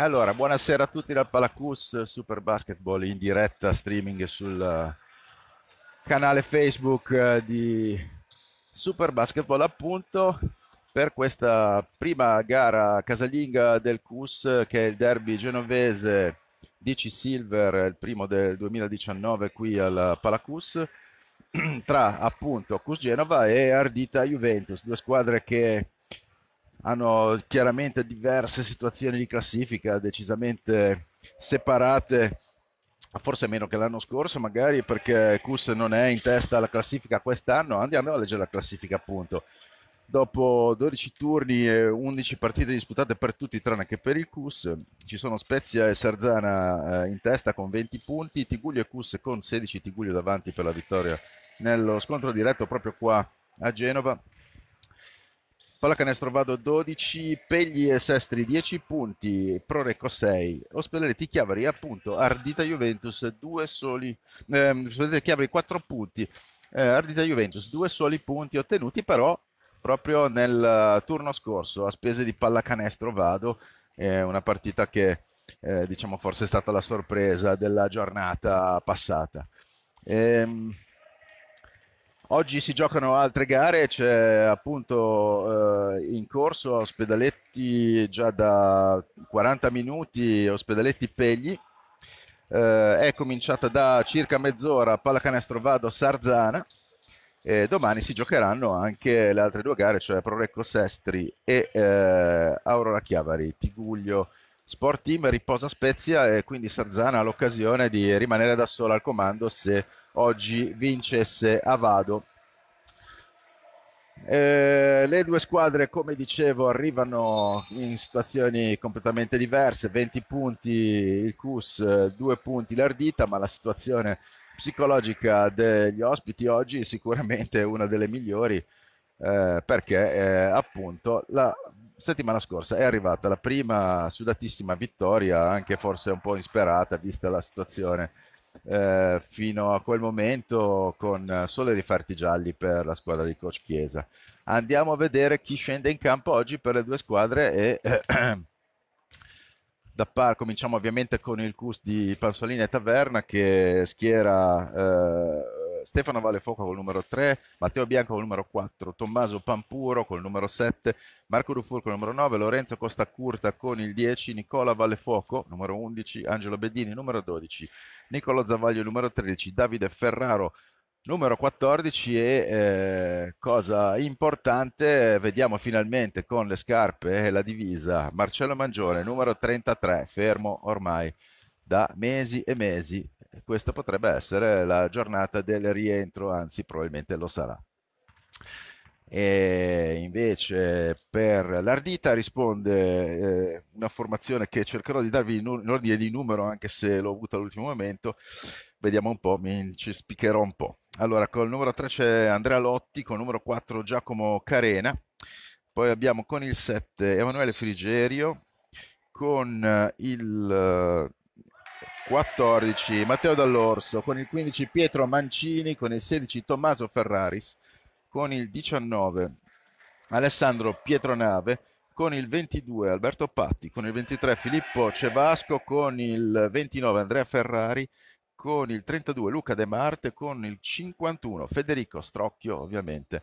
Allora, buonasera a tutti dal Palacus Super Basketball in diretta streaming sul eh, canale Facebook eh, di Super Basketball appunto per questa prima gara casalinga del CUS che è il derby genovese DC Silver, il primo del 2019 qui al Palacus tra appunto CUS Genova e Ardita Juventus, due squadre che hanno chiaramente diverse situazioni di classifica decisamente separate forse meno che l'anno scorso magari perché Kus non è in testa alla classifica quest'anno andiamo a leggere la classifica appunto dopo 12 turni e 11 partite disputate per tutti tranne che per il CUS, ci sono Spezia e Sarzana eh, in testa con 20 punti Tiguglio e CUS con 16 Tiguglio davanti per la vittoria nello scontro diretto proprio qua a Genova Pallacanestro Vado 12, Pegli e Sestri 10 punti, Prorecco 6, Ospedaletti Chiavari appunto, Ardita Juventus 2 soli, eh, Chiavari 4 punti, eh, Ardita Juventus 2 soli punti ottenuti però proprio nel eh, turno scorso a spese di Pallacanestro Vado, eh, una partita che eh, diciamo forse è stata la sorpresa della giornata passata. Ehm, Oggi si giocano altre gare, c'è appunto eh, in corso Ospedaletti già da 40 minuti, Ospedaletti Pegli, eh, è cominciata da circa mezz'ora Pallacanestro Vado Sarzana e domani si giocheranno anche le altre due gare, cioè Prorecco Sestri e eh, Aurora Chiavari, Tiguglio Sport Team riposa Spezia e quindi Sarzana ha l'occasione di rimanere da sola al comando se oggi vincesse a Vado. Eh, le due squadre, come dicevo, arrivano in situazioni completamente diverse, 20 punti il Cus, 2 punti l'Ardita, ma la situazione psicologica degli ospiti oggi è sicuramente una delle migliori eh, perché eh, appunto la settimana scorsa è arrivata la prima sudatissima vittoria, anche forse un po' insperata vista la situazione eh, fino a quel momento con solo i rifarti gialli per la squadra di Coach Chiesa. Andiamo a vedere chi scende in campo oggi per le due squadre e eh, da par cominciamo ovviamente con il Cus di Pansolini e Taverna che schiera... Eh, Stefano Valefoco col numero 3, Matteo Bianco col numero 4, Tommaso Pampuro col numero 7, Marco Ruffur col numero 9, Lorenzo Costa Curta con il 10, Nicola Valefoco numero 11, Angelo Bedini numero 12, Niccolo Zavaglio numero 13, Davide Ferraro numero 14 e eh, cosa importante, vediamo finalmente con le scarpe e la divisa Marcello Mangione numero 33, fermo ormai da mesi e mesi e questa potrebbe essere la giornata del rientro, anzi probabilmente lo sarà. E invece per l'ardita risponde eh, una formazione che cercherò di darvi in, in ordine di numero anche se l'ho avuta all'ultimo momento, vediamo un po', mi, ci spicherò un po'. Allora, col numero 3 c'è Andrea Lotti, con il numero 4 Giacomo Carena, poi abbiamo con il 7 Emanuele Frigerio, con eh, il 14 Matteo Dall'Orso, con il 15 Pietro Mancini, con il 16 Tommaso Ferraris, con il 19 Alessandro Pietronave, con il 22 Alberto Patti, con il 23 Filippo Cevasco, con il 29 Andrea Ferrari, con il 32 Luca De Marte, con il 51 Federico Strocchio ovviamente.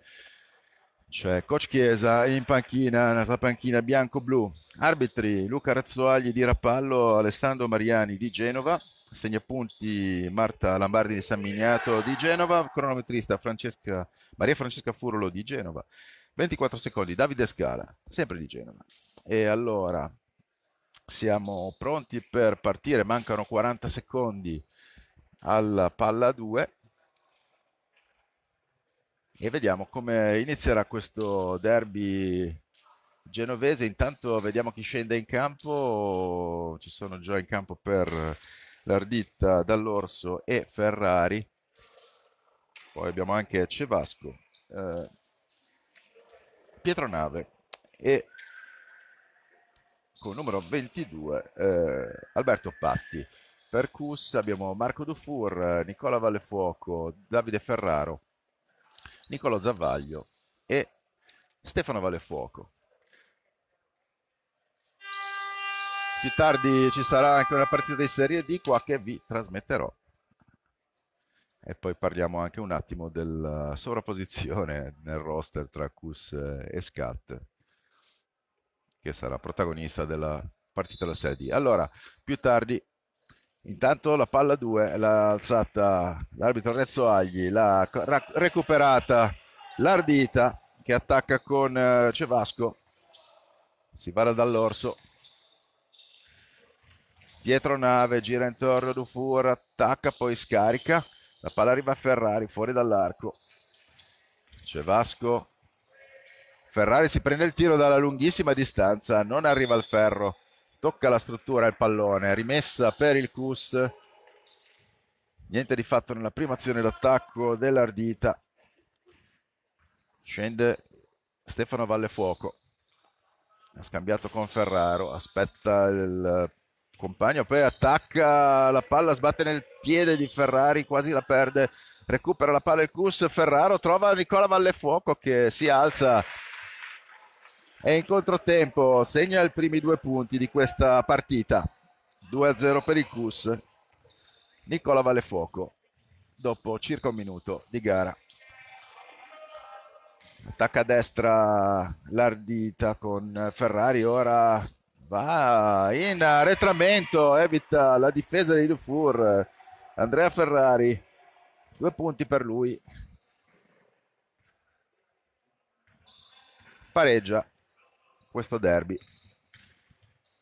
C'è Coach Chiesa in panchina, nella panchina bianco-blu. Arbitri Luca Razzoagli di Rapallo, Alessandro Mariani di Genova, segna punti Marta Lambardi di San Miniato di Genova, cronometrista Francesca, Maria Francesca Furolo di Genova. 24 secondi, Davide Scala, sempre di Genova. E allora siamo pronti per partire, mancano 40 secondi alla palla 2 e vediamo come inizierà questo derby genovese. Intanto vediamo chi scende in campo. Ci sono già in campo per l'Arditta, Dall'Orso e Ferrari. Poi abbiamo anche Cevasco, eh, Nave e con numero 22 eh, Alberto Patti. Per Cus abbiamo Marco Dufour, Nicola Vallefuoco, Davide Ferraro, Nicolò Zavaglio e Stefano Valefuoco. Più tardi ci sarà anche una partita di Serie D qua che vi trasmetterò. E poi parliamo anche un attimo della eh, sovrapposizione nel roster tra Cus e Scat, che sarà protagonista della partita della Serie D. Allora, più tardi Intanto la palla 2 l'ha alzata l'arbitro Rezzo Agli, l'ha recuperata l'Ardita che attacca con eh, Cevasco. Si va dall'orso. Pietro Nave gira intorno a Dufour, attacca, poi scarica. La palla arriva a Ferrari fuori dall'arco. Cevasco. Ferrari si prende il tiro dalla lunghissima distanza, non arriva al ferro tocca la struttura il pallone, rimessa per il Cus, niente di fatto nella prima azione d'attacco dell'Ardita, scende Stefano Vallefuoco, ha scambiato con Ferraro, aspetta il compagno, poi attacca la palla, sbatte nel piede di Ferrari, quasi la perde, recupera la palla il Cus, Ferraro trova Nicola Vallefuoco che si alza è in controtempo, segna i primi due punti di questa partita. 2-0 per il CUS. Nicola Valefuoco, dopo circa un minuto di gara. Attacca a destra l'ardita con Ferrari, ora va in arretramento, evita la difesa di Dufour. Andrea Ferrari, due punti per lui. Pareggia questo derby.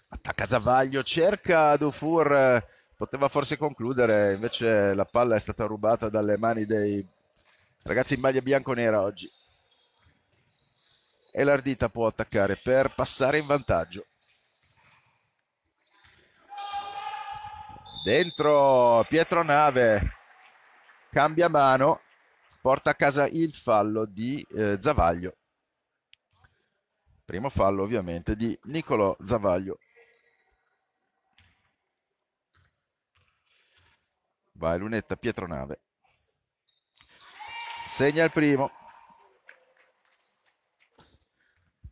Attacca Zavaglio, cerca Dufour, eh, poteva forse concludere, invece la palla è stata rubata dalle mani dei ragazzi in maglia bianco-nera oggi. E l'Ardita può attaccare per passare in vantaggio. Dentro Pietro Nave, cambia mano, porta a casa il fallo di eh, Zavaglio. Primo fallo ovviamente di Nicolo Zavaglio. Vai Lunetta Pietronave. Segna il primo.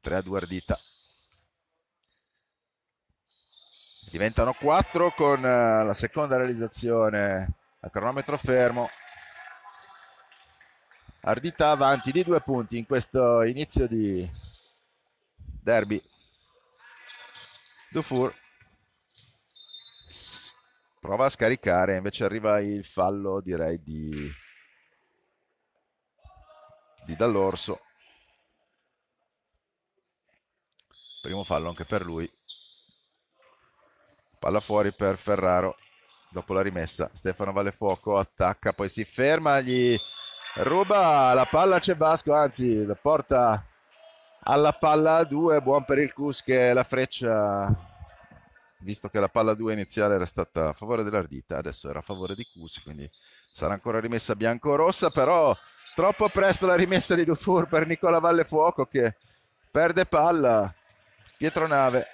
3 a 2 Ardita. Diventano 4 con eh, la seconda realizzazione a cronometro fermo. Ardita avanti di due punti in questo inizio di Derby. Dufour prova a scaricare, invece arriva il fallo direi di, di Dall'Orso. Primo fallo anche per lui. Palla fuori per Ferraro dopo la rimessa. Stefano Valefuoco attacca, poi si ferma, gli ruba la palla a Cebasco, anzi la porta alla palla 2, buon per il Cus che la freccia visto che la palla 2 iniziale era stata a favore dell'Ardita, adesso era a favore di Cus, quindi sarà ancora rimessa bianco-rossa, però troppo presto la rimessa di Dufour per Nicola Vallefuoco che perde palla, Pietro Nave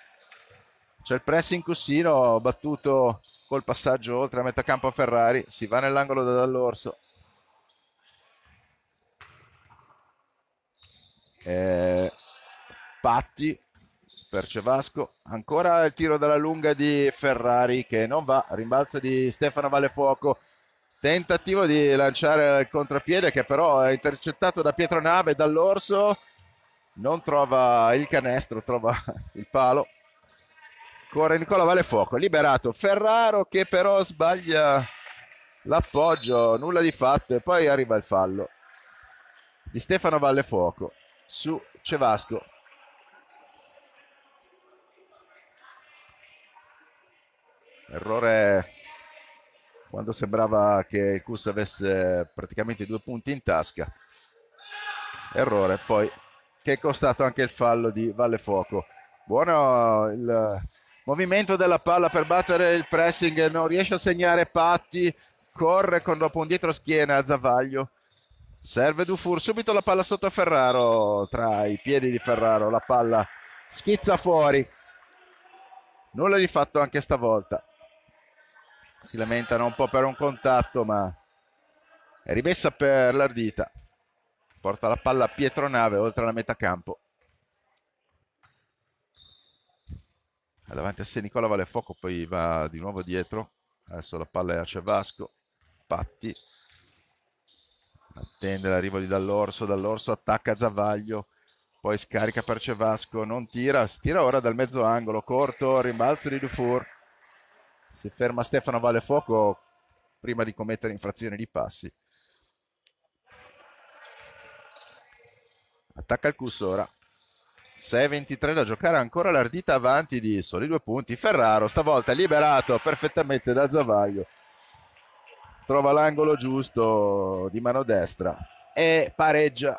c'è il pressing Cussino battuto col passaggio oltre a metà campo a Ferrari, si va nell'angolo da Dall'Orso, Eh, Patti per Cevasco, ancora il tiro dalla lunga di Ferrari che non va, rimbalzo di Stefano Vallefuoco, tentativo di lanciare il contrapiede che però è intercettato da Pietro Nave dall'Orso, non trova il canestro, trova il palo. Corre Nicola Vallefuoco liberato Ferraro che però sbaglia l'appoggio, nulla di fatto e poi arriva il fallo di Stefano Vallefuoco su Cevasco. Errore quando sembrava che il Cus avesse praticamente due punti in tasca. Errore poi che è costato anche il fallo di Vallefuoco. Buono il movimento della palla per battere il pressing, non riesce a segnare Patti, corre con dopo un dietro schiena a Zavaglio Serve Dufour, subito la palla sotto a Ferraro, tra i piedi di Ferraro, la palla schizza fuori. Nulla di fatto anche stavolta. Si lamentano un po' per un contatto, ma è rimessa per l'ardita. Porta la palla a Pietro Nave oltre la metà campo. Ah, davanti a sé Nicola Valefoco poi va di nuovo dietro adesso la palla è a Cevasco Patti attende l'arrivo di Dall'Orso, Dall'Orso attacca Zavaglio, poi scarica per Cevasco, non tira, stira ora dal mezzo angolo, corto, rimbalzo di Dufour, si ferma Stefano Valefuoco prima di commettere infrazioni di passi. Attacca il Cusso ora. 6-23 da giocare ancora l'ardita avanti di soli due punti. Ferraro stavolta liberato perfettamente da Zavaglio trova l'angolo giusto di mano destra e pareggia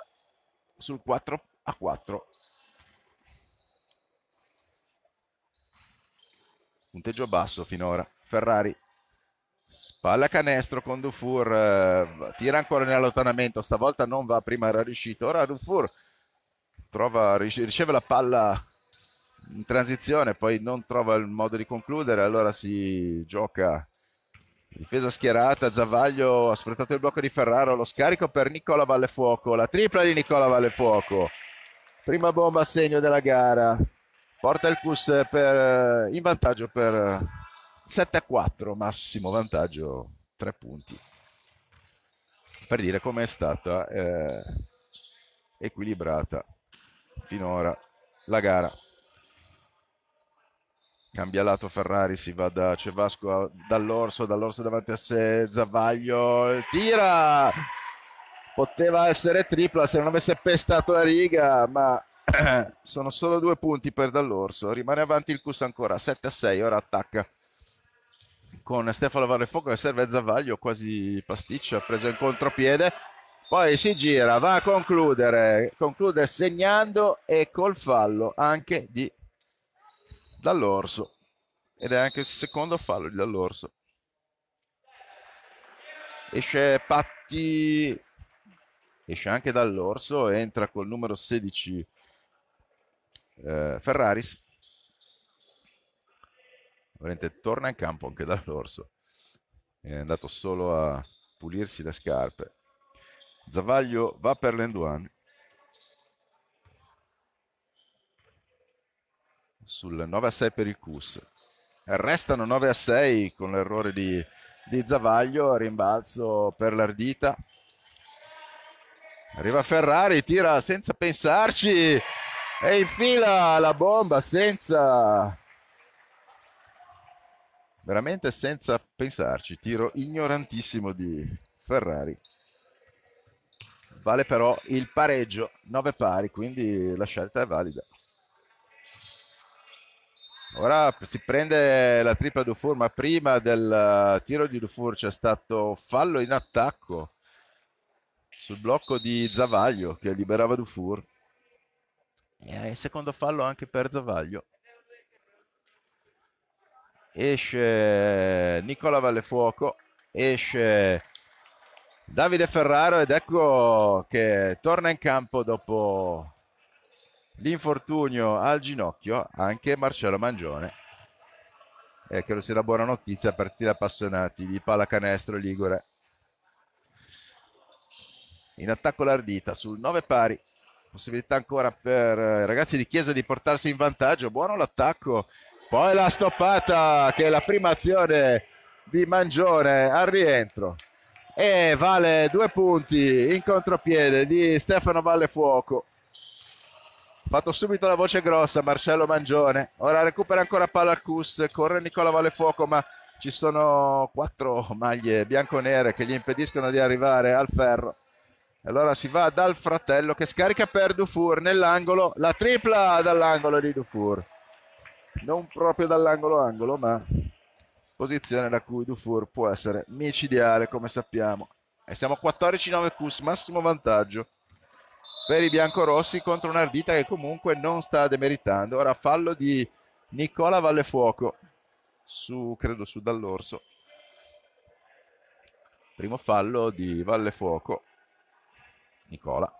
sul 4 a 4. Punteggio basso finora. Ferrari spalla canestro con Dufour, eh, tira ancora nell'allontanamento, stavolta non va prima era riuscito. Ora Dufour trova, riceve la palla in transizione, poi non trova il modo di concludere, allora si gioca Difesa schierata, Zavaglio ha sfruttato il blocco di Ferraro, lo scarico per Nicola Vallefuoco, la tripla di Nicola Vallefuoco. Prima bomba a segno della gara. Porta il Cus per, eh, in vantaggio per 7 eh, a 4, massimo vantaggio 3 punti. Per dire com'è stata eh, equilibrata finora la gara cambia lato Ferrari, si va da Cevasco a, dall'orso, dall'orso davanti a sé, Zavaglio, tira! Poteva essere tripla se non avesse pestato la riga, ma sono solo due punti per dall'orso. Rimane avanti il Cus ancora, 7 a 6, ora attacca con Stefano Varrefoco che serve a Zavaglio, quasi pasticcio, ha preso in contropiede. Poi si gira, va a concludere, conclude segnando e col fallo anche di dall'orso ed è anche il secondo fallo dall'orso. Esce Patti, esce anche dall'orso, entra col numero 16 eh, Ferraris. Ovviamente torna in campo anche dall'orso. È andato solo a pulirsi le scarpe. Zavaglio va per l'enduan sul 9 a 6 per il Cus. Restano 9 a 6 con l'errore di, di Zavaglio, rimbalzo per l'Ardita. Arriva Ferrari, tira senza pensarci e infila la bomba senza veramente senza pensarci tiro ignorantissimo di Ferrari vale però il pareggio 9 pari quindi la scelta è valida Ora si prende la tripla Dufour, ma prima del eh, tiro di Dufour c'è stato fallo in attacco sul blocco di Zavaglio che liberava Dufour. E il secondo fallo anche per Zavaglio. Esce Nicola Vallefuoco, esce Davide Ferraro ed ecco che torna in campo dopo l'infortunio al ginocchio anche Marcello Mangione. e Eh, credo sia una buona notizia per gli appassionati di pallacanestro Ligure. In attacco l'Ardita sul 9 pari. Possibilità ancora per eh, i ragazzi di Chiesa di portarsi in vantaggio. Buono l'attacco. Poi la stoppata che è la prima azione di Mangione al rientro e vale due punti in contropiede di Stefano Vallefuoco fatto subito la voce grossa Marcello Mangione ora recupera ancora palla al Cus corre Nicola Valefuoco ma ci sono quattro maglie bianco-nere che gli impediscono di arrivare al ferro allora si va dal fratello che scarica per Dufour nell'angolo la tripla dall'angolo di Dufour non proprio dall'angolo angolo ma posizione da cui Dufour può essere micidiale come sappiamo e siamo 14-9 Cus massimo vantaggio per i biancorossi contro un'ardita che comunque non sta demeritando. Ora fallo di Nicola Vallefuoco, su, credo su Dall'Orso. Primo fallo di Vallefuoco. Nicola.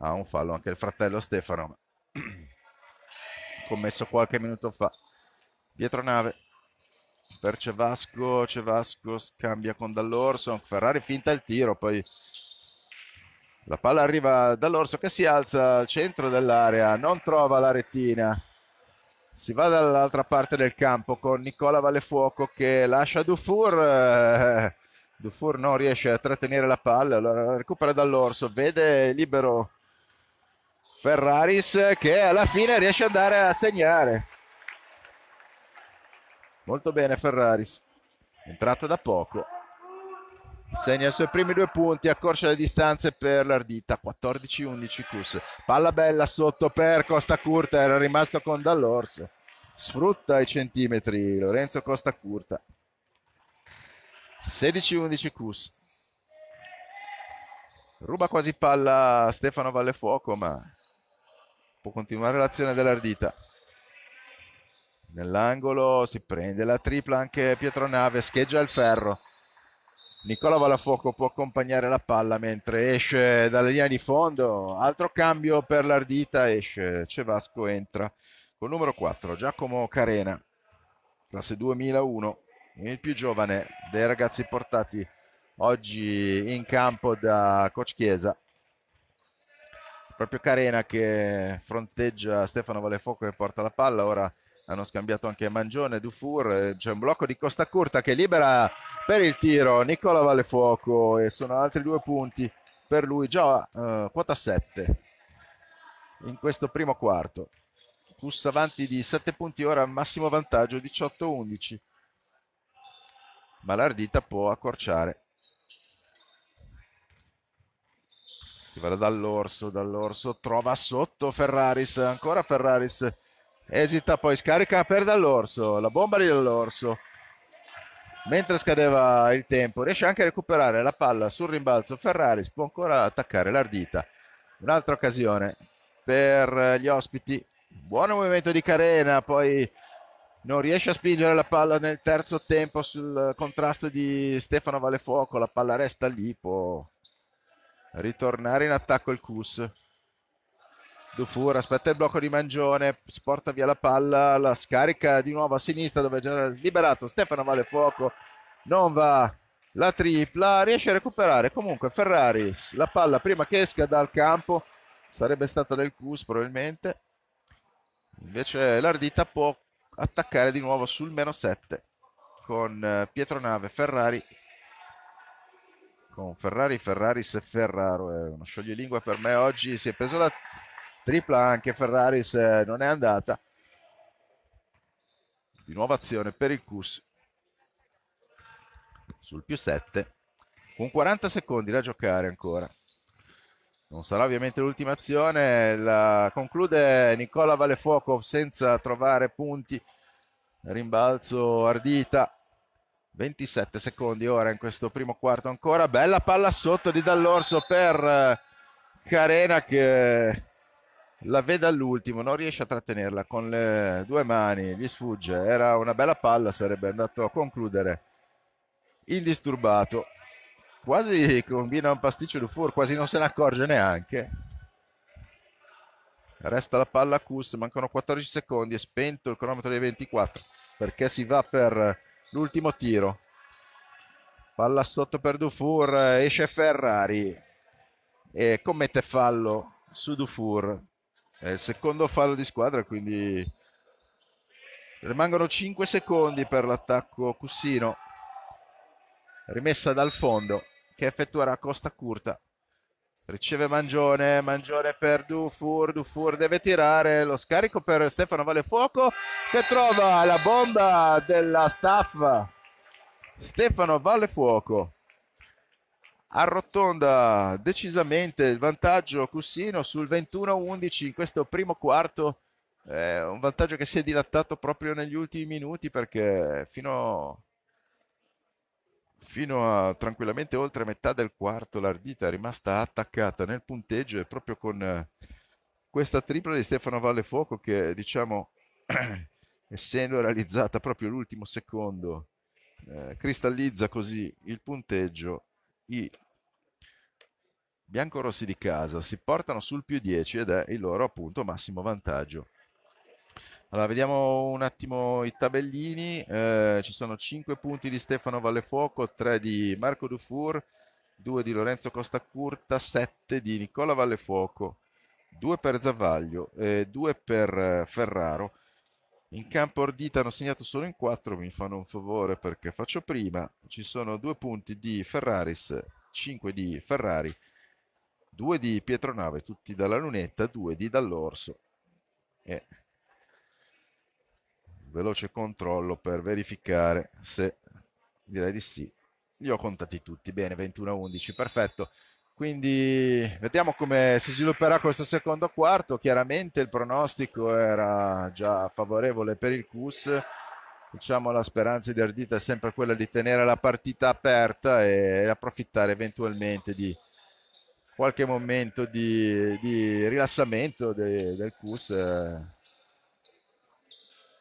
Ha un fallo anche il fratello Stefano, commesso qualche minuto fa. Dietro nave per Cevasco, Cevasco scambia con Dall'Orso, Ferrari finta il tiro, poi la palla arriva dall'orso che si alza al centro dell'area, non trova la rettina. Si va dall'altra parte del campo con Nicola Vallefuoco che lascia Dufour. Eh, Dufour non riesce a trattenere la palla, la recupera dall'orso, vede libero Ferraris che alla fine riesce ad andare a segnare. Molto bene Ferraris, entrato da poco segna i suoi primi due punti, accorcia le distanze per l'Ardita, 14-11 Cus. Palla bella sotto per Costa Curta, era rimasto con Dall'Ors. Sfrutta i centimetri Lorenzo Costa Curta. 16-11 Cus. Ruba quasi palla Stefano Vallefuoco, ma può continuare l'azione dell'Ardita. Nell'angolo si prende la tripla anche Pietro Nave, scheggia il ferro. Nicola Valafuoco può accompagnare la palla mentre esce dalla linea di fondo. Altro cambio per l'Ardita, esce Cevasco, entra col numero 4 Giacomo Carena, classe 2001, il più giovane dei ragazzi portati oggi in campo da Coach Chiesa. Proprio Carena che fronteggia Stefano Valefoco e porta la palla, ora hanno scambiato anche Mangione, Dufour, eh, c'è un blocco di Costa Curta che libera per il tiro Nicola Vallefuoco e sono altri due punti per lui, già eh, quota 7 in questo primo quarto. Cus avanti di 7 punti ora massimo vantaggio 18-11. Ma l'Ardita può accorciare. Si va dall'orso, dall'orso trova sotto Ferraris, ancora Ferraris esita poi scarica per dall'orso la bomba dell'orso mentre scadeva il tempo riesce anche a recuperare la palla sul rimbalzo Ferraris può ancora attaccare l'ardita un'altra occasione per gli ospiti buon movimento di Carena poi non riesce a spingere la palla nel terzo tempo sul contrasto di Stefano Valefuoco la palla resta lì può ritornare in attacco il Cus Dufour aspetta il blocco di Mangione, sporta via la palla, la scarica di nuovo a sinistra dove è già liberato Stefano Valefuoco, non va la tripla, riesce a recuperare comunque Ferraris, la palla prima che esca dal campo, sarebbe stata del Cus probabilmente, invece l'Ardita può attaccare di nuovo sul meno 7 con eh, Pietronave, Ferrari con Ferrari, Ferraris e Ferraro, è uno scioglilingua per me oggi, si è preso la tripla anche Ferraris eh, non è andata di nuovo azione per il Cus sul più 7 con 40 secondi da giocare ancora non sarà ovviamente l'ultima azione la conclude Nicola Valefuoco senza trovare punti rimbalzo Ardita 27 secondi ora in questo primo quarto ancora bella palla sotto di Dall'Orso per eh, Carena che la vede all'ultimo, non riesce a trattenerla con le due mani, gli sfugge, era una bella palla, sarebbe andato a concludere indisturbato, quasi combina un pasticcio di fuor, quasi non se ne accorge neanche. Resta la palla a Kus, mancano 14 secondi, è spento il cronometro dei 24 perché si va per l'ultimo tiro. Palla sotto per Dufour, esce Ferrari e commette fallo su Dufour è il secondo fallo di squadra, quindi rimangono 5 secondi per l'attacco Cussino. Rimessa dal fondo che effettuerà Costa Curta. Riceve Mangione, Mangione per Dufour, Dufour deve tirare lo scarico per Stefano Vallefuoco che trova la bomba della staffa. Stefano Vallefuoco arrotonda decisamente il vantaggio Cussino sul 21-11 in questo primo quarto. Eh, un vantaggio che si è dilattato proprio negli ultimi minuti perché fino, fino a tranquillamente oltre metà del quarto l'Ardita è rimasta attaccata nel punteggio e proprio con eh, questa tripla di Stefano Vallefuoco che diciamo essendo realizzata proprio l'ultimo secondo eh, cristallizza così il punteggio i biancorossi di casa si portano sul più 10 ed è il loro appunto massimo vantaggio. Allora, vediamo un attimo i tabellini. Eh, ci sono 5 punti di Stefano Vallefuoco, 3 di Marco Dufour, 2 di Lorenzo Costa Curta, 7 di Nicola Vallefuoco, 2 per Zavaglio, e 2 per eh, Ferraro in campo Ardita hanno segnato solo in 4, mi fanno un favore perché faccio prima, ci sono due punti di Ferraris, 5 di Ferrari, 2 di Pietronave, tutti dalla lunetta, 2 di Dall'Orso. E veloce controllo per verificare se direi di sì. Li ho contati tutti, bene, 21-11, perfetto. Quindi vediamo come si svilupperà questo secondo quarto. Chiaramente il pronostico era già favorevole per il CUS. Diciamo la speranza di Ardita è sempre quella di tenere la partita aperta e approfittare eventualmente di qualche momento di, di rilassamento de, del CUS. Eh,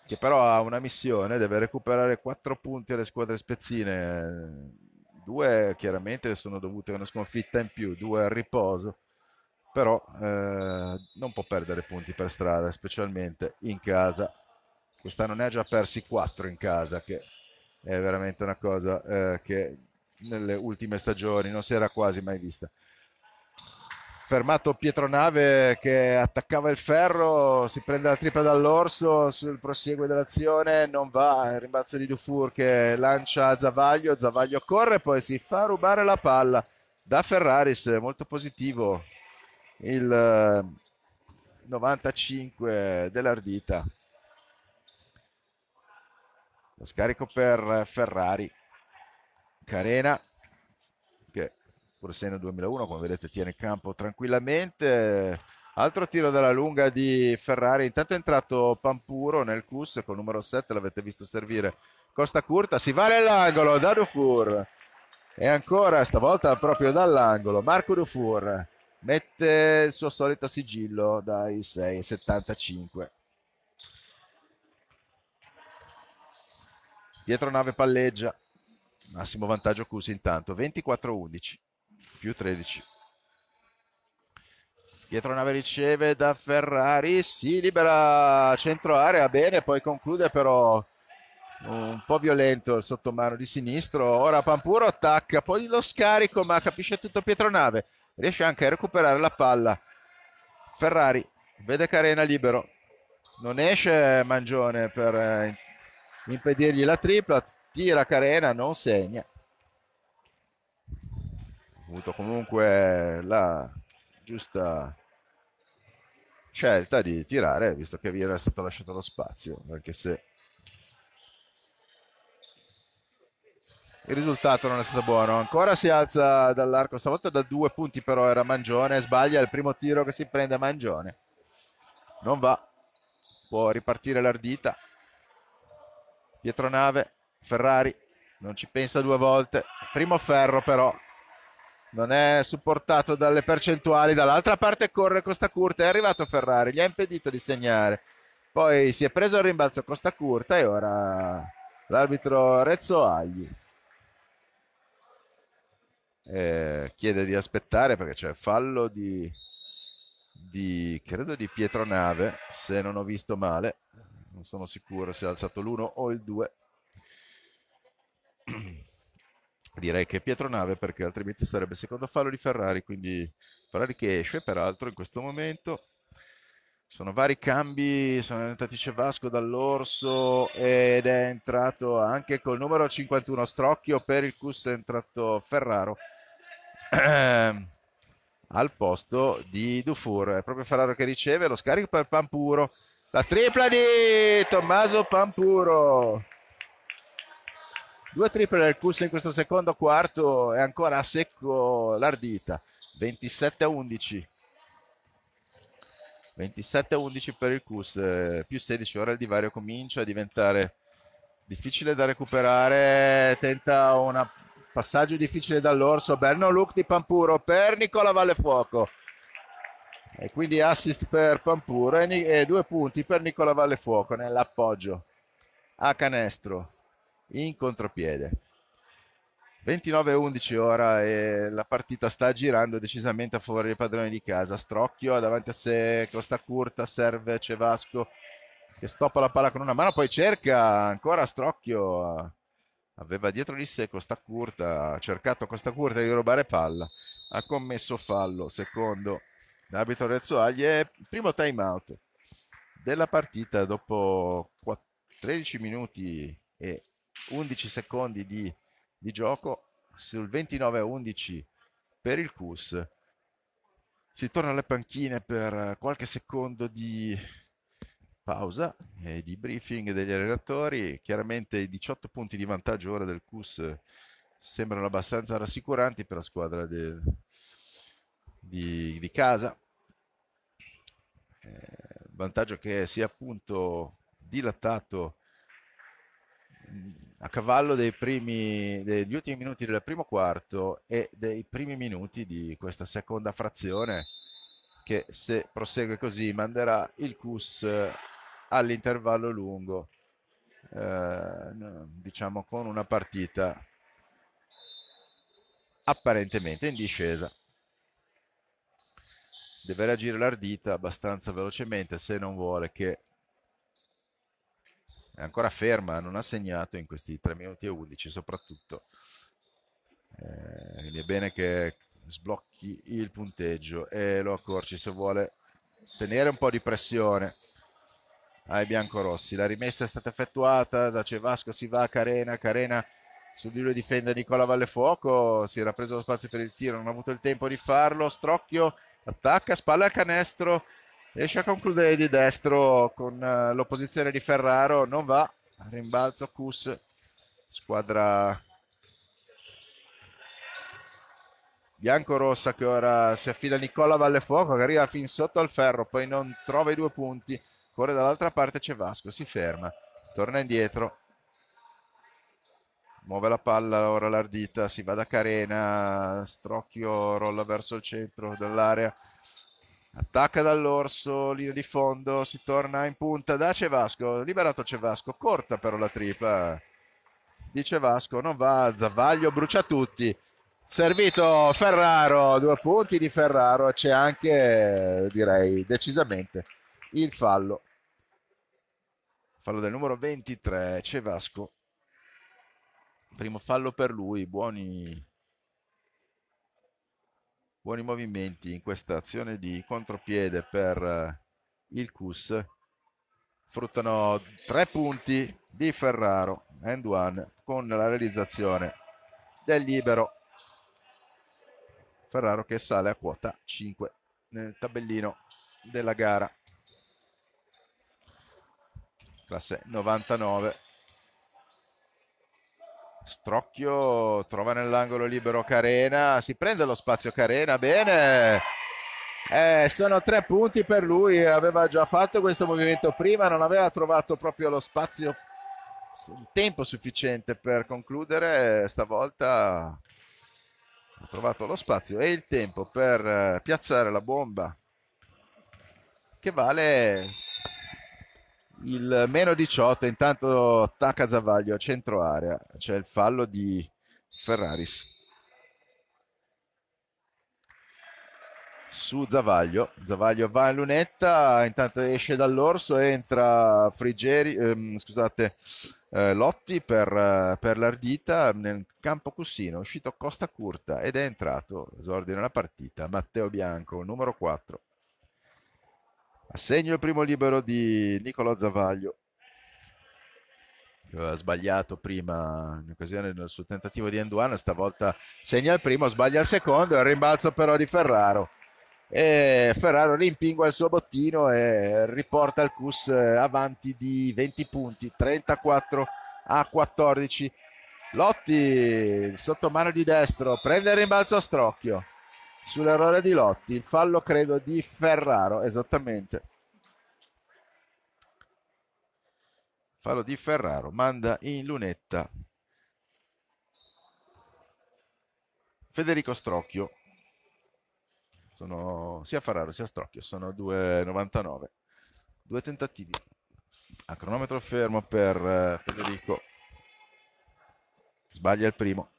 che però ha una missione, deve recuperare quattro punti alle squadre spezzine eh, due chiaramente sono dovute a una sconfitta in più, due al riposo, però eh, non può perdere punti per strada, specialmente in casa. Quest'anno ne ha già persi quattro in casa, che è veramente una cosa eh, che nelle ultime stagioni non si era quasi mai vista fermato Pietronave che attaccava il ferro, si prende la tripla dall'orso sul proseguo dell'azione, non va, il rimbalzo di Dufour che lancia Zavaglio, Zavaglio corre, poi si fa rubare la palla da Ferraris, molto positivo il 95 eh, dell'Ardita. Lo scarico per Ferrari. Carena pur essendo 2001 come vedete tiene campo tranquillamente altro tiro dalla lunga di Ferrari intanto è entrato Pampuro nel CUS col numero 7 l'avete visto servire Costa Curta si va nell'angolo da Dufour e ancora stavolta proprio dall'angolo Marco Dufour mette il suo solito sigillo dai 6,75 dietro nave palleggia massimo vantaggio Cusi intanto 24-11 più 13. Pietro Nave riceve da Ferrari, si libera centro area, bene, poi conclude però un po' violento il sottomano di sinistro. Ora Pampuro attacca, poi lo scarico, ma capisce tutto Pietro Nave. Riesce anche a recuperare la palla. Ferrari vede Carena libero. Non esce Mangione per eh, impedirgli la tripla, tira Carena, non segna avuto comunque la giusta scelta di tirare, visto che vi era stato lasciato lo spazio, anche se il risultato non è stato buono. Ancora si alza dall'arco, stavolta da due punti però era Mangione, sbaglia il primo tiro che si prende Mangione. Non va, può ripartire l'ardita. Pietronave, Ferrari, non ci pensa due volte. Primo ferro però, non è supportato dalle percentuali, dall'altra parte corre Costa Curta, è arrivato Ferrari, gli ha impedito di segnare, poi si è preso il rimbalzo Costa Curta e ora l'arbitro Rezzo Agli eh, chiede di aspettare perché c'è fallo di, di, credo di Pietro Nave, se non ho visto male, non sono sicuro se ha alzato l'uno o il due direi che è Pietro Nave perché altrimenti sarebbe secondo fallo di Ferrari quindi Ferrari che esce peraltro in questo momento sono vari cambi sono entrati Cevasco dall'Orso ed è entrato anche col numero 51 Strocchio per il Cus è entrato Ferraro ehm, al posto di Dufour è proprio Ferraro che riceve lo scarico per Pampuro la tripla di Tommaso Pampuro Due triple del Cus in questo secondo quarto e ancora a secco l'ardita. 27 a 11. 27 a 11 per il Cus, eh, più 16. Ora il divario comincia a diventare difficile da recuperare. Tenta un passaggio difficile dall'orso. Berno Luke di Pampuro per Nicola Vallefuoco. E quindi assist per Pampuro e due punti per Nicola Vallefuoco nell'appoggio a canestro in contropiede. 29-11 ora e la partita sta girando decisamente a favore dei padroni di casa. Strocchio davanti a sé Costa Curta, serve Cevasco che stoppa la palla con una mano, poi cerca ancora Strocchio. Aveva dietro di sé Costa Curta, ha cercato Costa Curta di rubare palla, ha commesso fallo secondo l'arbitro Rezzoagli e primo time out della partita dopo 13 minuti e 11 secondi di, di gioco sul 29 a 11 per il CUS. Si torna alle panchine per qualche secondo di pausa e di briefing degli allenatori. Chiaramente i 18 punti di vantaggio ora del CUS sembrano abbastanza rassicuranti per la squadra de, di, di, casa. Eh, vantaggio che si è appunto dilatato a cavallo primi, degli ultimi minuti del primo quarto e dei primi minuti di questa seconda frazione che se prosegue così manderà il CUS eh, all'intervallo lungo, eh, diciamo con una partita apparentemente in discesa. Deve reagire l'ardita abbastanza velocemente se non vuole che è ancora ferma, non ha segnato in questi 3 minuti e 11 soprattutto. Eh, quindi è bene che sblocchi il punteggio e lo accorci se vuole tenere un po' di pressione ai biancorossi. La rimessa è stata effettuata da Cevasco, si va a Carena, Carena su di lui difende Nicola Vallefuoco, si era preso lo spazio per il tiro, non ha avuto il tempo di farlo, Strocchio attacca, spalla al canestro, riesce a concludere di destro con eh, l'opposizione di Ferraro non va rimbalzo Cus squadra bianco-rossa che ora si affida a Nicola Vallefuoco che arriva fin sotto al ferro poi non trova i due punti corre dall'altra parte c'è Vasco si ferma torna indietro muove la palla ora l'ardita si va da Carena Strocchio rolla verso il centro dell'area attacca dall'orso, linea di fondo, si torna in punta da Cevasco, liberato Cevasco, corta però la tripa eh. di Cevasco, non va, Zavaglio brucia tutti, servito Ferraro, due punti di Ferraro, c'è anche direi decisamente il fallo, fallo del numero 23 Cevasco, primo fallo per lui, buoni buoni movimenti in questa azione di contropiede per eh, il Cus. Fruttano tre punti di Ferraro, end one, con la realizzazione del libero. Ferraro che sale a quota 5 nel tabellino della gara. Classe 99. Strocchio trova nell'angolo libero Carena, si prende lo spazio Carena, bene. Eh, sono tre punti per lui, aveva già fatto questo movimento prima, non aveva trovato proprio lo spazio, il tempo sufficiente per concludere, stavolta ha trovato lo spazio e il tempo per eh, piazzare la bomba che vale il meno 18 intanto attacca Zavaglio a centro area c'è il fallo di Ferraris su Zavaglio Zavaglio va in lunetta intanto esce dall'orso entra Frigeri ehm, scusate eh, Lotti per, eh, per l'Ardita nel campo Cussino è uscito Costa Curta ed è entrato esordio nella partita Matteo Bianco numero 4 Assegno il primo libero di Nicolò Zavaglio. Che aveva sbagliato prima in occasione del suo tentativo di Enduana, stavolta segna il primo, sbaglia il secondo, il rimbalzo però di Ferraro. E Ferraro rimpingua il suo bottino e riporta il Cus avanti di 20 punti, 34 a 14. Lotti sotto mano di destro, prende il rimbalzo a Strocchio sull'errore di Lotti, il fallo credo di Ferraro, esattamente. Fallo di Ferraro, manda in lunetta Federico Strocchio. Sono, sia Ferraro sia Strocchio sono 2,99. Due tentativi a cronometro fermo per eh, Federico. Sbaglia il primo.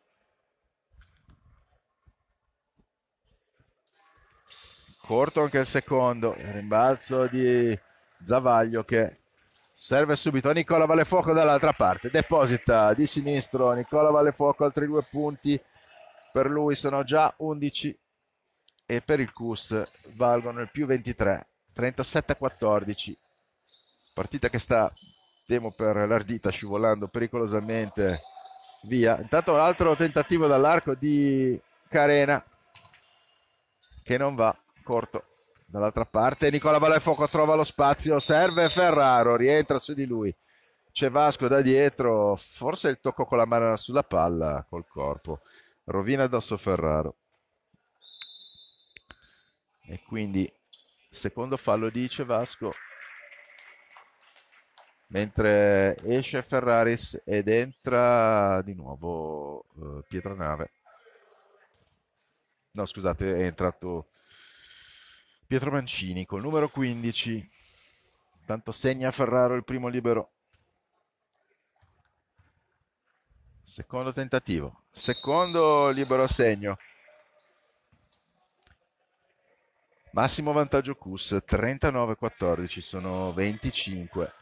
corto anche il secondo il rimbalzo di Zavaglio che serve subito a Nicola Valefuoco dall'altra parte deposita di sinistro Nicola Valefuoco altri due punti per lui sono già 11 e per il Cus valgono il più 23 37 14 partita che sta temo per l'ardita scivolando pericolosamente via intanto un altro tentativo dall'arco di Carena che non va corto dall'altra parte. Nicola Valefoco trova lo spazio, serve Ferraro, rientra su di lui. C'è Vasco da dietro, forse il tocco con la mano sulla palla, col corpo. Rovina addosso Ferraro. E quindi secondo fallo dice Vasco. Mentre esce Ferraris ed entra di nuovo eh, Pietranave. No, scusate, è entrato Pietro Mancini col numero 15. Tanto segna Ferraro il primo libero. Secondo tentativo, secondo libero a segno. Massimo vantaggio Cus, 39-14, sono 25.